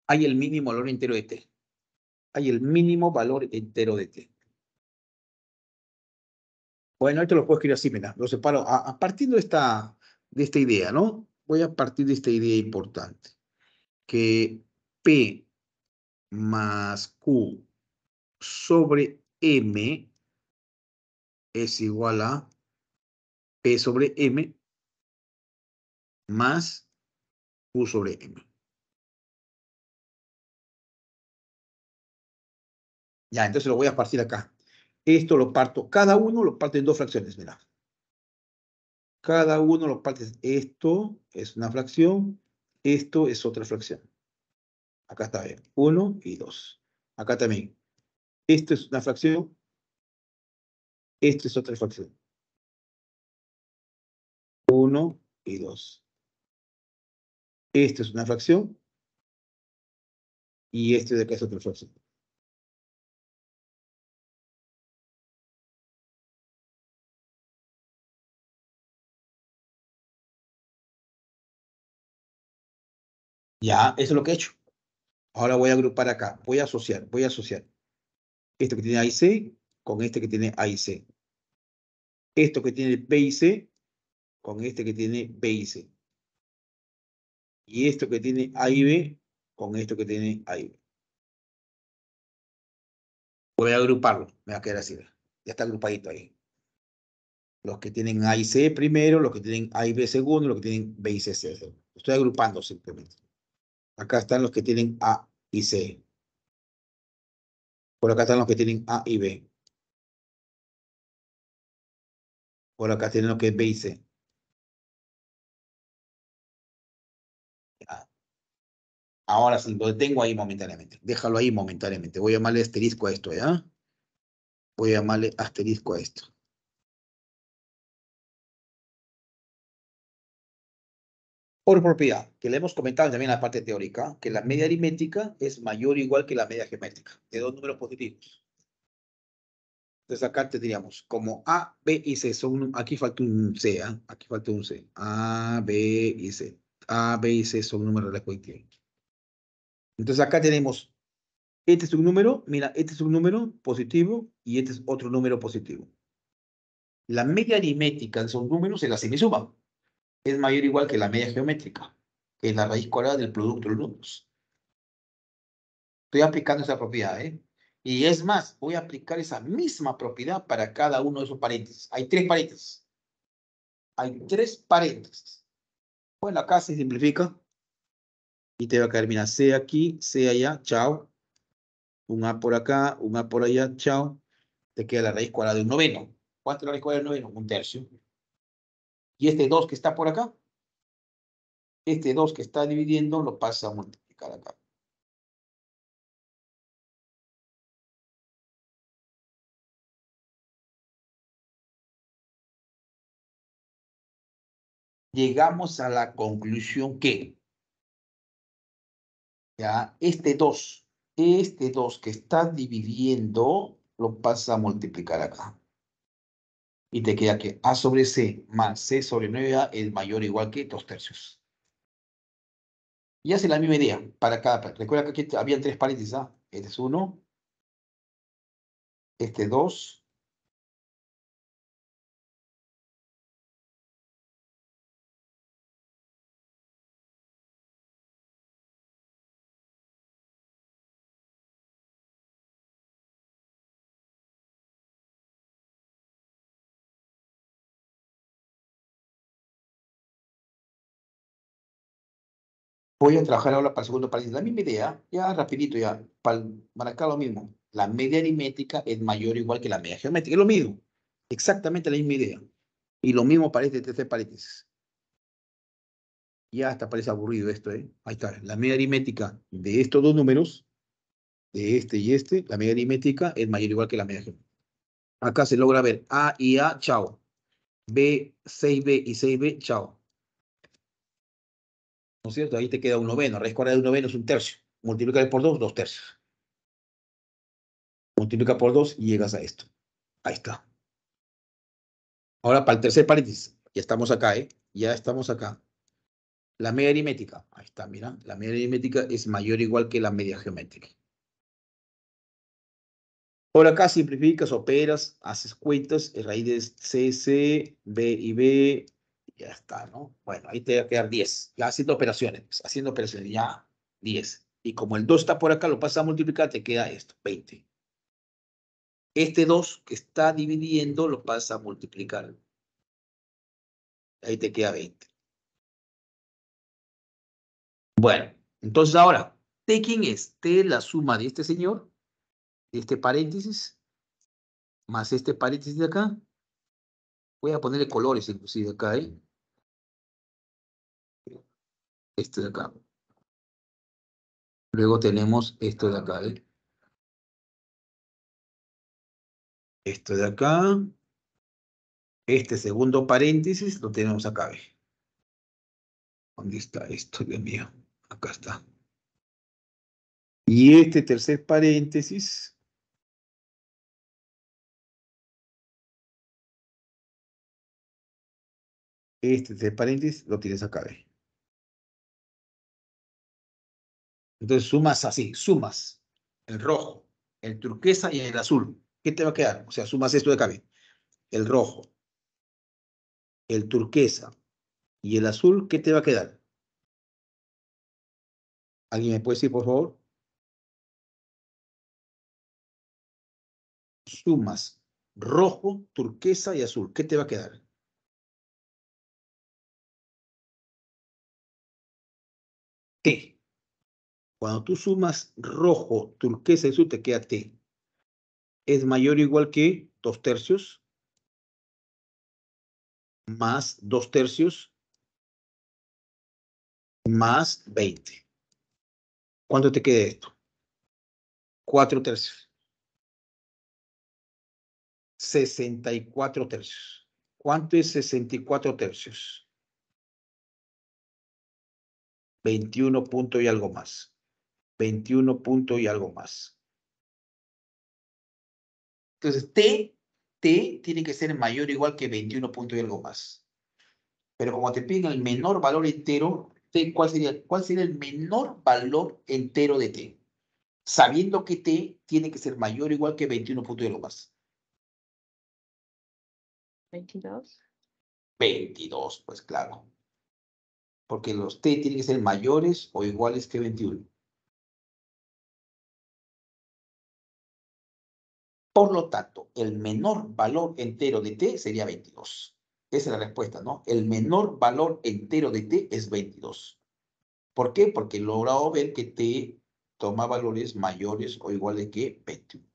Hay el mínimo valor entero de T. Hay el mínimo valor entero de T. Bueno, esto lo puedo escribir así, mira, lo separo. A, a partir de esta, de esta idea, ¿no? Voy a partir de esta idea importante que P más Q sobre M es igual a P sobre M más Q sobre M. Ya, entonces lo voy a partir acá. Esto lo parto, cada uno lo parte en dos fracciones, mira. Cada uno lo parte, esto es una fracción, esto es otra fracción. Acá está bien, 1 y dos. Acá también. Esto es una fracción. Esto es otra fracción. Uno y dos. Esto es una fracción. Y esto de acá es otra fracción. Ya, eso es lo que he hecho. Ahora voy a agrupar acá, voy a asociar, voy a asociar. Esto que tiene A y C con este que tiene A y C. Esto que tiene B y C con este que tiene B y C. Y esto que tiene A y B con esto que tiene A y B. Voy a agruparlo, me va a quedar así. Ya está agrupadito ahí. Los que tienen A y C primero, los que tienen A y B segundo, los que tienen B y C, Estoy agrupando simplemente. Acá están los que tienen A y C. Por acá están los que tienen A y B. Por acá tienen los que es B y C. Ahora lo tengo ahí momentáneamente. Déjalo ahí momentáneamente. Voy a llamarle asterisco a esto, ¿ya? Voy a llamarle asterisco a esto. Por propiedad, que le hemos comentado también en la parte teórica, que la media aritmética es mayor o igual que la media geométrica, de dos números positivos. Entonces acá tendríamos como A, B y C son, aquí falta un C, ¿eh? aquí falta un C. A, B y C. A, B y C son números de positivos Entonces acá tenemos, este es un número, mira, este es un número positivo y este es otro número positivo. La media aritmética de esos números es la semisuma es mayor o igual que la media geométrica, que es la raíz cuadrada del producto de los números. Estoy aplicando esa propiedad, ¿eh? Y es más, voy a aplicar esa misma propiedad para cada uno de esos paréntesis. Hay tres paréntesis. Hay tres paréntesis. Bueno, acá se simplifica. Y te va a terminar mira, C aquí, C allá, chao. Un A por acá, un A por allá, chao. Te queda la raíz cuadrada de un noveno. ¿Cuánto es la raíz cuadrada de un noveno? Un tercio. Y este 2 que está por acá, este 2 que está dividiendo lo pasa a multiplicar acá. Llegamos a la conclusión que ya este 2, este 2 que está dividiendo lo pasa a multiplicar acá y te queda que A sobre C más C sobre 9A es mayor o igual que 2 tercios. Y hace la misma idea para cada Recuerda que aquí habían tres paréntesis. ¿ah? Este es 1, este es 2 voy a trabajar ahora para el segundo paréntesis. La misma idea, ya rapidito, ya, para acá lo mismo. La media aritmética es mayor o igual que la media geométrica. Es lo mismo. Exactamente la misma idea. Y lo mismo para este tercer paréntesis. Ya hasta parece aburrido esto, ¿eh? Ahí está. La media aritmética de estos dos números, de este y este, la media aritmética es mayor o igual que la media geométrica. Acá se logra ver A y A, chao. B, 6B y 6B, chao. ¿no es cierto? Ahí te queda un noveno, raíz cuadrada de un noveno es un tercio. Multiplica por dos, dos tercios. Multiplica por dos y llegas a esto. Ahí está. Ahora para el tercer paréntesis, ya estamos acá, ¿eh? Ya estamos acá. La media aritmética, ahí está, mira, la media aritmética es mayor o igual que la media geométrica. Por acá simplificas, operas, haces cuentas, raíz de C, C, B y B, ya está, ¿no? Bueno, ahí te va a quedar 10. Ya haciendo operaciones, pues, haciendo operaciones, ya 10. Y como el 2 está por acá, lo pasa a multiplicar, te queda esto, 20. Este 2 que está dividiendo, lo pasa a multiplicar. Ahí te queda 20. Bueno, entonces ahora, de quién esté la suma de este señor, de este paréntesis, más este paréntesis de acá, Voy a ponerle colores inclusive acá, ¿eh? Este de acá. Luego tenemos esto de acá, ¿eh? Esto de acá. Este segundo paréntesis lo tenemos acá, ¿Dónde está esto, Dios mío? Acá está. Y este tercer paréntesis este de paréntesis lo tienes acá, Entonces sumas así, sumas el rojo, el turquesa y el azul. ¿Qué te va a quedar? O sea, sumas esto de acá, El rojo, el turquesa y el azul, ¿qué te va a quedar? ¿Alguien me puede decir, por favor? Sumas rojo, turquesa y azul. ¿Qué te va a quedar? T. Cuando tú sumas rojo, turquesa, eso te queda T. Es mayor o igual que 2 tercios más 2 tercios más 20. ¿Cuánto te queda esto? 4 tercios. 64 tercios. ¿Cuánto es 64 tercios? 21 punto y algo más. 21 punto y algo más. Entonces, T, T tiene que ser mayor o igual que 21 punto y algo más. Pero como te piden el menor valor entero, ¿cuál sería, ¿cuál sería el menor valor entero de T? Sabiendo que T tiene que ser mayor o igual que 21 punto y algo más. 22. 22, pues claro porque los t tienen que ser mayores o iguales que 21. Por lo tanto, el menor valor entero de t sería 22. Esa es la respuesta, ¿no? El menor valor entero de t es 22. ¿Por qué? Porque he logrado ver que t toma valores mayores o iguales que 21.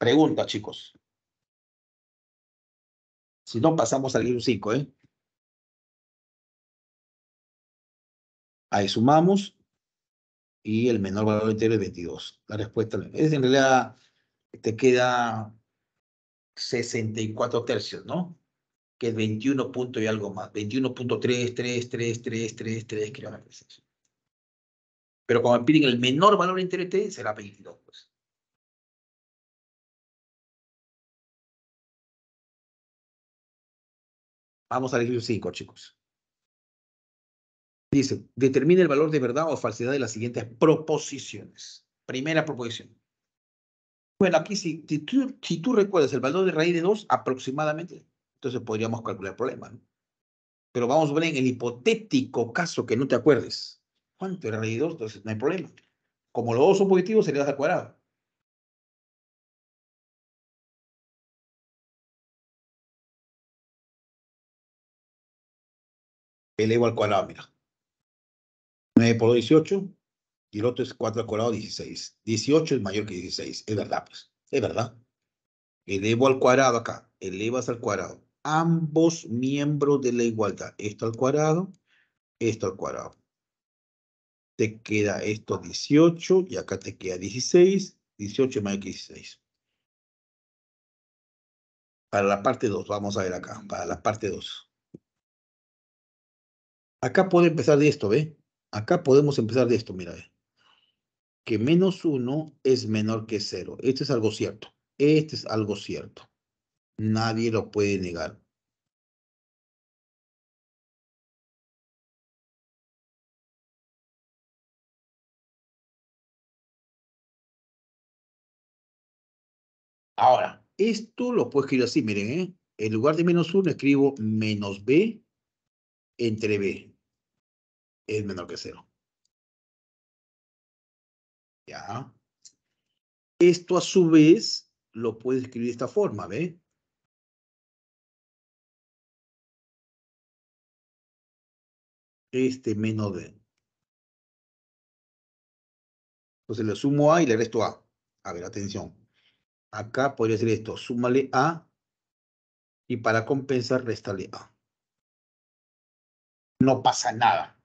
Pregunta, chicos. Si no, pasamos al libro 5, ¿eh? Ahí sumamos y el menor valor entero es 22. La respuesta es en realidad te queda 64 tercios, ¿no? Que es 21 punto y algo más. 21.3333333 kilómetros. Pero cuando piden el menor valor entero T será 22, pues. Vamos al ejercicio 5, chicos. Dice, determina el valor de verdad o falsedad de las siguientes proposiciones. Primera proposición. Bueno, aquí si, tú, recuerdas el valor de raíz de 2 aproximadamente, entonces podríamos calcular el problema. Pero vamos a ver en el hipotético caso que no te acuerdes. ¿Cuánto era raíz de 2? Entonces no hay problema. Como los dos son positivos, sería al cuadrado. Elevo al cuadrado, mira. 9 por 18 y el otro es 4 al cuadrado, 16. 18 es mayor que 16, es verdad, pues, es verdad. Elevo al cuadrado acá, elevas al cuadrado. Ambos miembros de la igualdad, esto al cuadrado, esto al cuadrado. Te queda esto 18 y acá te queda 16, 18 mayor es que 16. Para la parte 2, vamos a ver acá, para la parte 2. Acá puedo empezar de esto, ¿ve? Acá podemos empezar de esto, mira, Que menos 1 es menor que 0. Esto es algo cierto. Esto es algo cierto. Nadie lo puede negar. Ahora, esto lo puedo escribir así, miren, ¿eh? En lugar de menos uno, escribo menos b entre b es menor que cero. ¿Ya? Esto a su vez lo puedes escribir de esta forma, ¿ve? Este menos de. Entonces le sumo A y le resto A. A ver, atención. Acá podría ser esto. Súmale A y para compensar, restale A. No pasa nada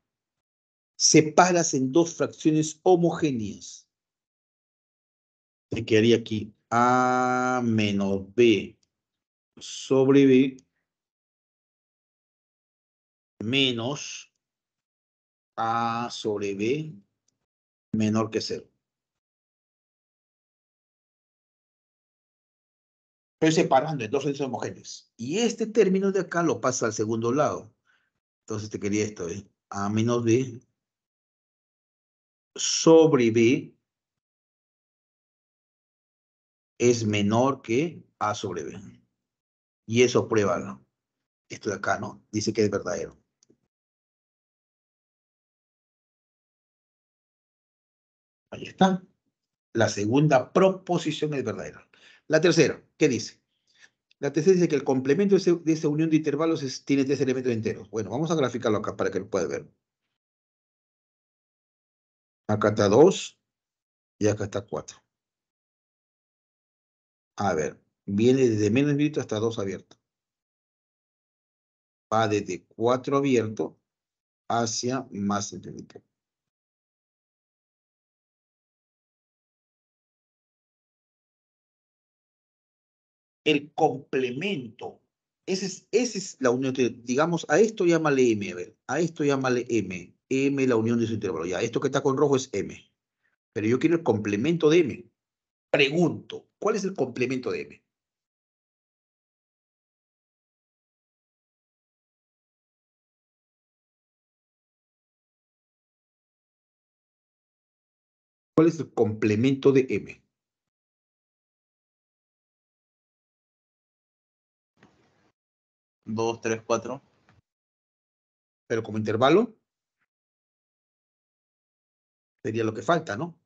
separas en dos fracciones homogéneas. Te quedaría aquí A menos B sobre B menos A sobre B menor que cero. Estoy separando en dos fracciones homogéneas. Y este término de acá lo pasa al segundo lado. Entonces te quería esto, ¿eh? A menos B sobre B es menor que A sobre B. Y eso pruébalo. Esto de acá, ¿no? Dice que es verdadero. Ahí está. La segunda proposición es verdadera. La tercera, ¿qué dice? La tercera dice que el complemento de, esa unión de intervalos tiene tres elementos enteros. Bueno, vamos a graficarlo acá para que lo puedas ver. Acá está 2 y acá está 4. A ver, viene desde menos abierto hasta 2 abierto. Va desde 4 abierto hacia más infinito. El complemento. Esa es, esa es la unión. Digamos, a esto llámale M, a ver. A esto llámale M. M la unión de su intervalo. Ya, esto que está con rojo es M. Pero yo quiero el complemento de M. Pregunto, ¿cuál es el complemento de M? ¿Cuál es el complemento de M? Dos, tres, cuatro. ¿Pero como intervalo? sería lo que falta, ¿no?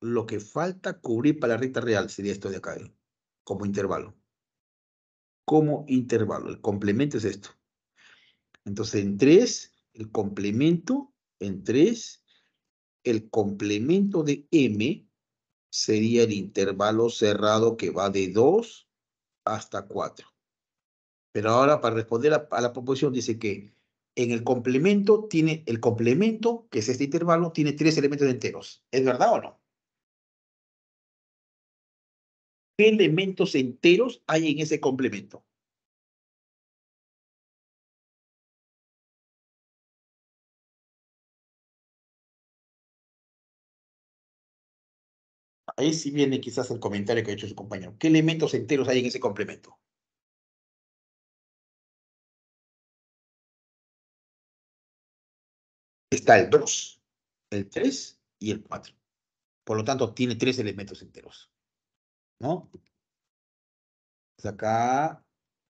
Lo que falta cubrir para la recta real sería esto de acá, eh, como intervalo. Como intervalo, el complemento es esto. Entonces, en 3, el complemento, en 3, el complemento de M sería el intervalo cerrado que va de 2 hasta 4. Pero ahora, para responder a la proposición, dice que en el complemento tiene, el complemento, que es este intervalo, tiene tres elementos enteros. ¿Es verdad o no? ¿Qué elementos enteros hay en ese complemento? Ahí sí viene quizás el comentario que ha hecho su compañero. ¿Qué elementos enteros hay en ese complemento? está el 2, el 3 y el 4. Por lo tanto, tiene tres elementos enteros. ¿No? Pues acá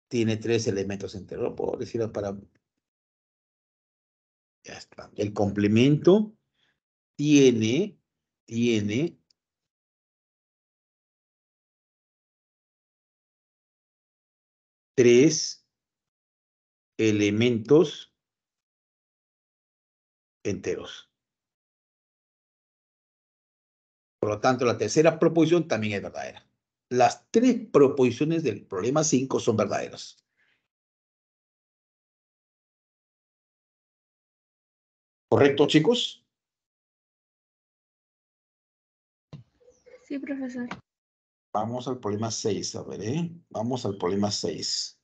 tiene tres elementos enteros. Puedo decirlo para... Ya está. El complemento tiene, tiene tres elementos enteros. Por lo tanto, la tercera proposición también es verdadera. Las tres proposiciones del problema 5 son verdaderas. ¿Correcto, chicos? Sí, profesor. Vamos al problema 6, a ver, ¿eh? Vamos al problema 6.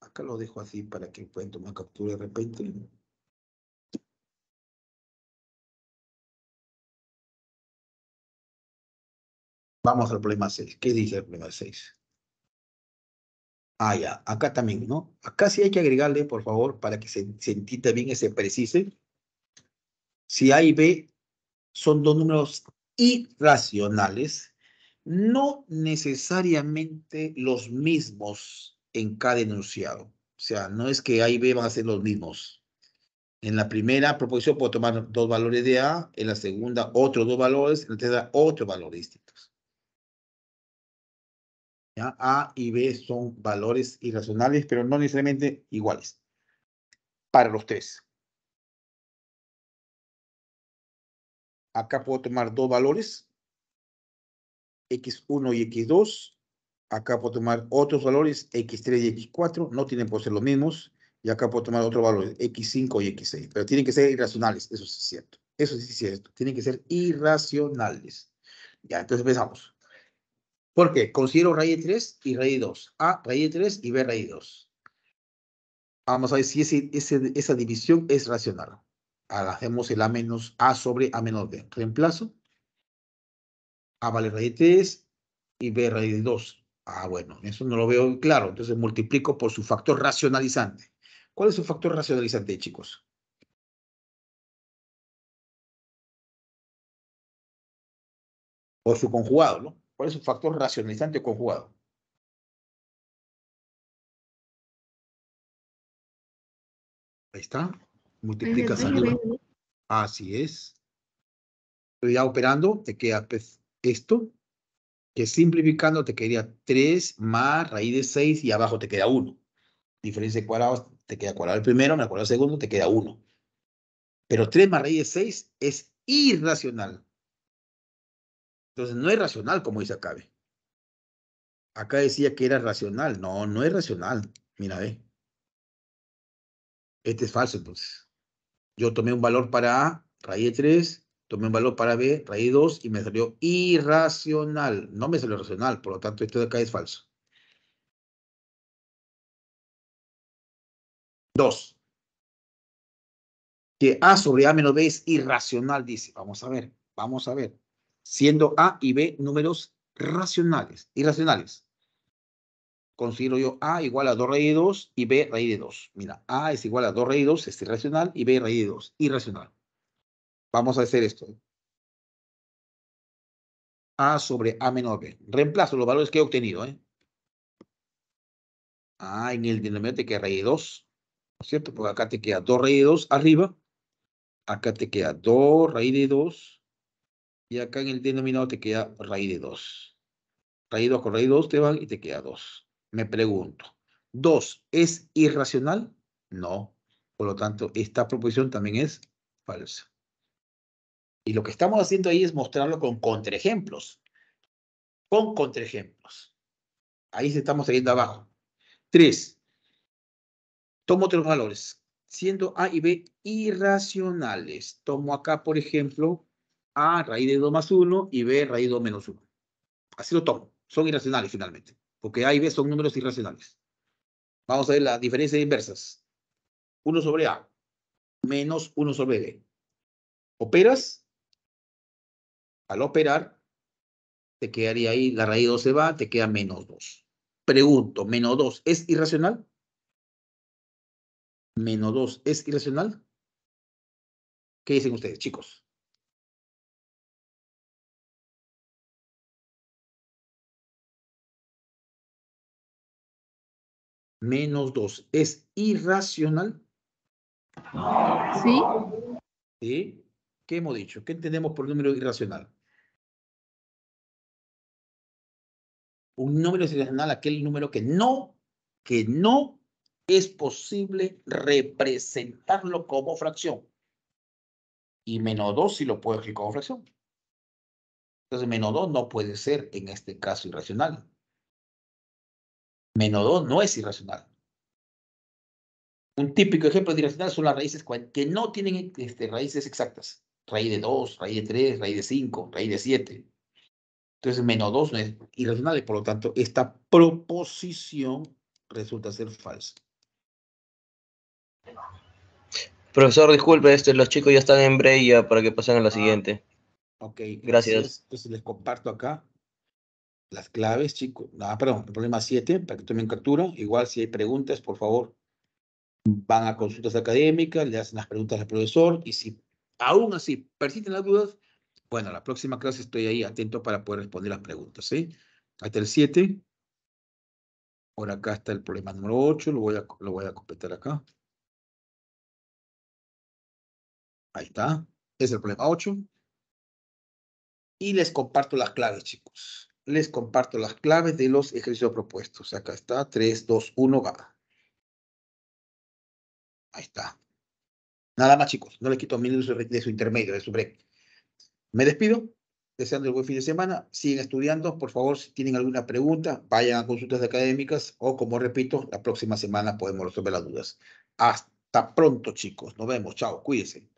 Acá lo dejo así para que puedan tomar captura de repente. Vamos al problema 6. ¿Qué dice el problema 6? Ah, ya, acá también, ¿no? Acá sí hay que agregarle, por favor, para que se, se entienda bien y se precise. Si A y B son dos números irracionales, no necesariamente los mismos en cada enunciado. O sea, no es que A y B van a ser los mismos. En la primera proposición puedo tomar dos valores de A, en la segunda otros dos valores, en la tercera otro valor distinto. Este. A y B son valores irracionales, pero no necesariamente iguales para los tres. Acá puedo tomar dos valores, X1 y X2. Acá puedo tomar otros valores, X3 y X4. No tienen por ser los mismos. Y acá puedo tomar otro valor X5 y X6. Pero tienen que ser irracionales, eso sí es cierto. Eso sí es cierto. Tienen que ser irracionales. Ya, entonces empezamos. ¿Por qué? considero raíz de 3 y raíz 2. A raíz de 3 y B raíz de 2. Vamos a ver si esa división es racional. Ahora hacemos el A menos A sobre A menos B. Reemplazo. A vale raíz 3 y B raíz de 2. Ah, bueno, eso no lo veo claro. Entonces multiplico por su factor racionalizante. ¿Cuál es su factor racionalizante, chicos? Por su conjugado, ¿no? ¿Cuál es su factor racionalizante o conjugado? Ahí está. Multiplicas Así es. Estoy ya operando, te queda pues, esto, que simplificando te quedaría 3 más raíz de 6 y abajo te queda 1. Diferencia de cuadrados, te queda cuadrado el primero, me acuerdo el segundo, te queda 1. Pero 3 más raíz de 6 es irracional. Entonces, no es racional, como dice Acabe. Acá decía que era racional. No, no es racional. Mira, ve. Este es falso, entonces. Yo tomé un valor para A, raíz de 3, tomé un valor para B, raíz de 2, y me salió irracional. No me salió racional, por lo tanto, esto de acá es falso. 2. Que A sobre A menos B es irracional, dice. Vamos a ver, vamos a ver siendo A y B números racionales, irracionales. Considero yo A igual a 2 raíz de 2 y B raíz de 2. Mira, A es igual a 2 raíz de 2, es irracional, y B raíz de 2, irracional. Vamos a hacer esto. A sobre A menos B. Reemplazo los valores que he obtenido. ¿eh? A en el denominador te queda raíz de 2. cierto? Porque acá te queda 2 raíz de 2 arriba. Acá te queda 2 raíz de 2 y acá en el denominador te queda raíz de 2. Raíz 2 con raíz 2 te van y te queda 2. Me pregunto, ¿2 es irracional? No. Por lo tanto, esta proposición también es falsa. Y lo que estamos haciendo ahí es mostrarlo con contraejemplos. Con contraejemplos. Ahí se estamos saliendo abajo. 3. Tomo otros valores, siendo A y B irracionales. Tomo acá, por ejemplo, a raíz de 2 más 1 y B raíz de 2 menos 1. Así lo tomo. Son irracionales finalmente, porque A y B son números irracionales. Vamos a ver la diferencia de inversas. 1 sobre A menos 1 sobre B. Operas. Al operar, te quedaría ahí, la raíz de 2 se va, te queda menos 2. Pregunto, ¿menos 2 es irracional? ¿Menos 2 es irracional? ¿Qué dicen ustedes, chicos? menos 2 es irracional? Sí. ¿Qué hemos dicho? ¿Qué entendemos por número irracional? Un número irracional, aquel número que no, que no es posible representarlo como fracción. Y menos 2 sí lo puedo escribir como fracción. Entonces menos 2 no puede ser en este caso irracional menos 2 no es irracional. Un típico ejemplo de irracional son las raíces que no tienen este, raíces exactas. Raíz de 2, raíz de 3, raíz de 5, raíz de 7. Entonces, menos 2 no es irracional y por lo tanto esta proposición resulta ser falsa. Profesor, disculpe, este, los chicos ya están en Breya para que pasen a la ah, siguiente. Ok, gracias. entonces les comparto acá las claves, chicos. Ah, perdón, el problema 7, para que tomen captura. Igual si hay preguntas, por favor, van a consultas académicas, le hacen las preguntas al profesor y si aún así persisten las dudas, bueno, la próxima clase estoy ahí atento para poder responder las preguntas, ¿sí? está el 7. ahora acá está el problema número 8, lo voy a, lo voy a completar acá. Ahí está, es el problema 8. Y les comparto las claves, chicos les comparto las claves de los ejercicios propuestos. Acá está, 3, 2, 1, va. Ahí está. Nada más, chicos. No les quito minutos de su intermedio, de su break. Me despido, deseando el buen fin de semana. Siguen estudiando. Por favor, si tienen alguna pregunta, vayan a consultas académicas o, como repito, la próxima semana podemos resolver las dudas. Hasta pronto, chicos. Nos vemos. Chao. Cuídense.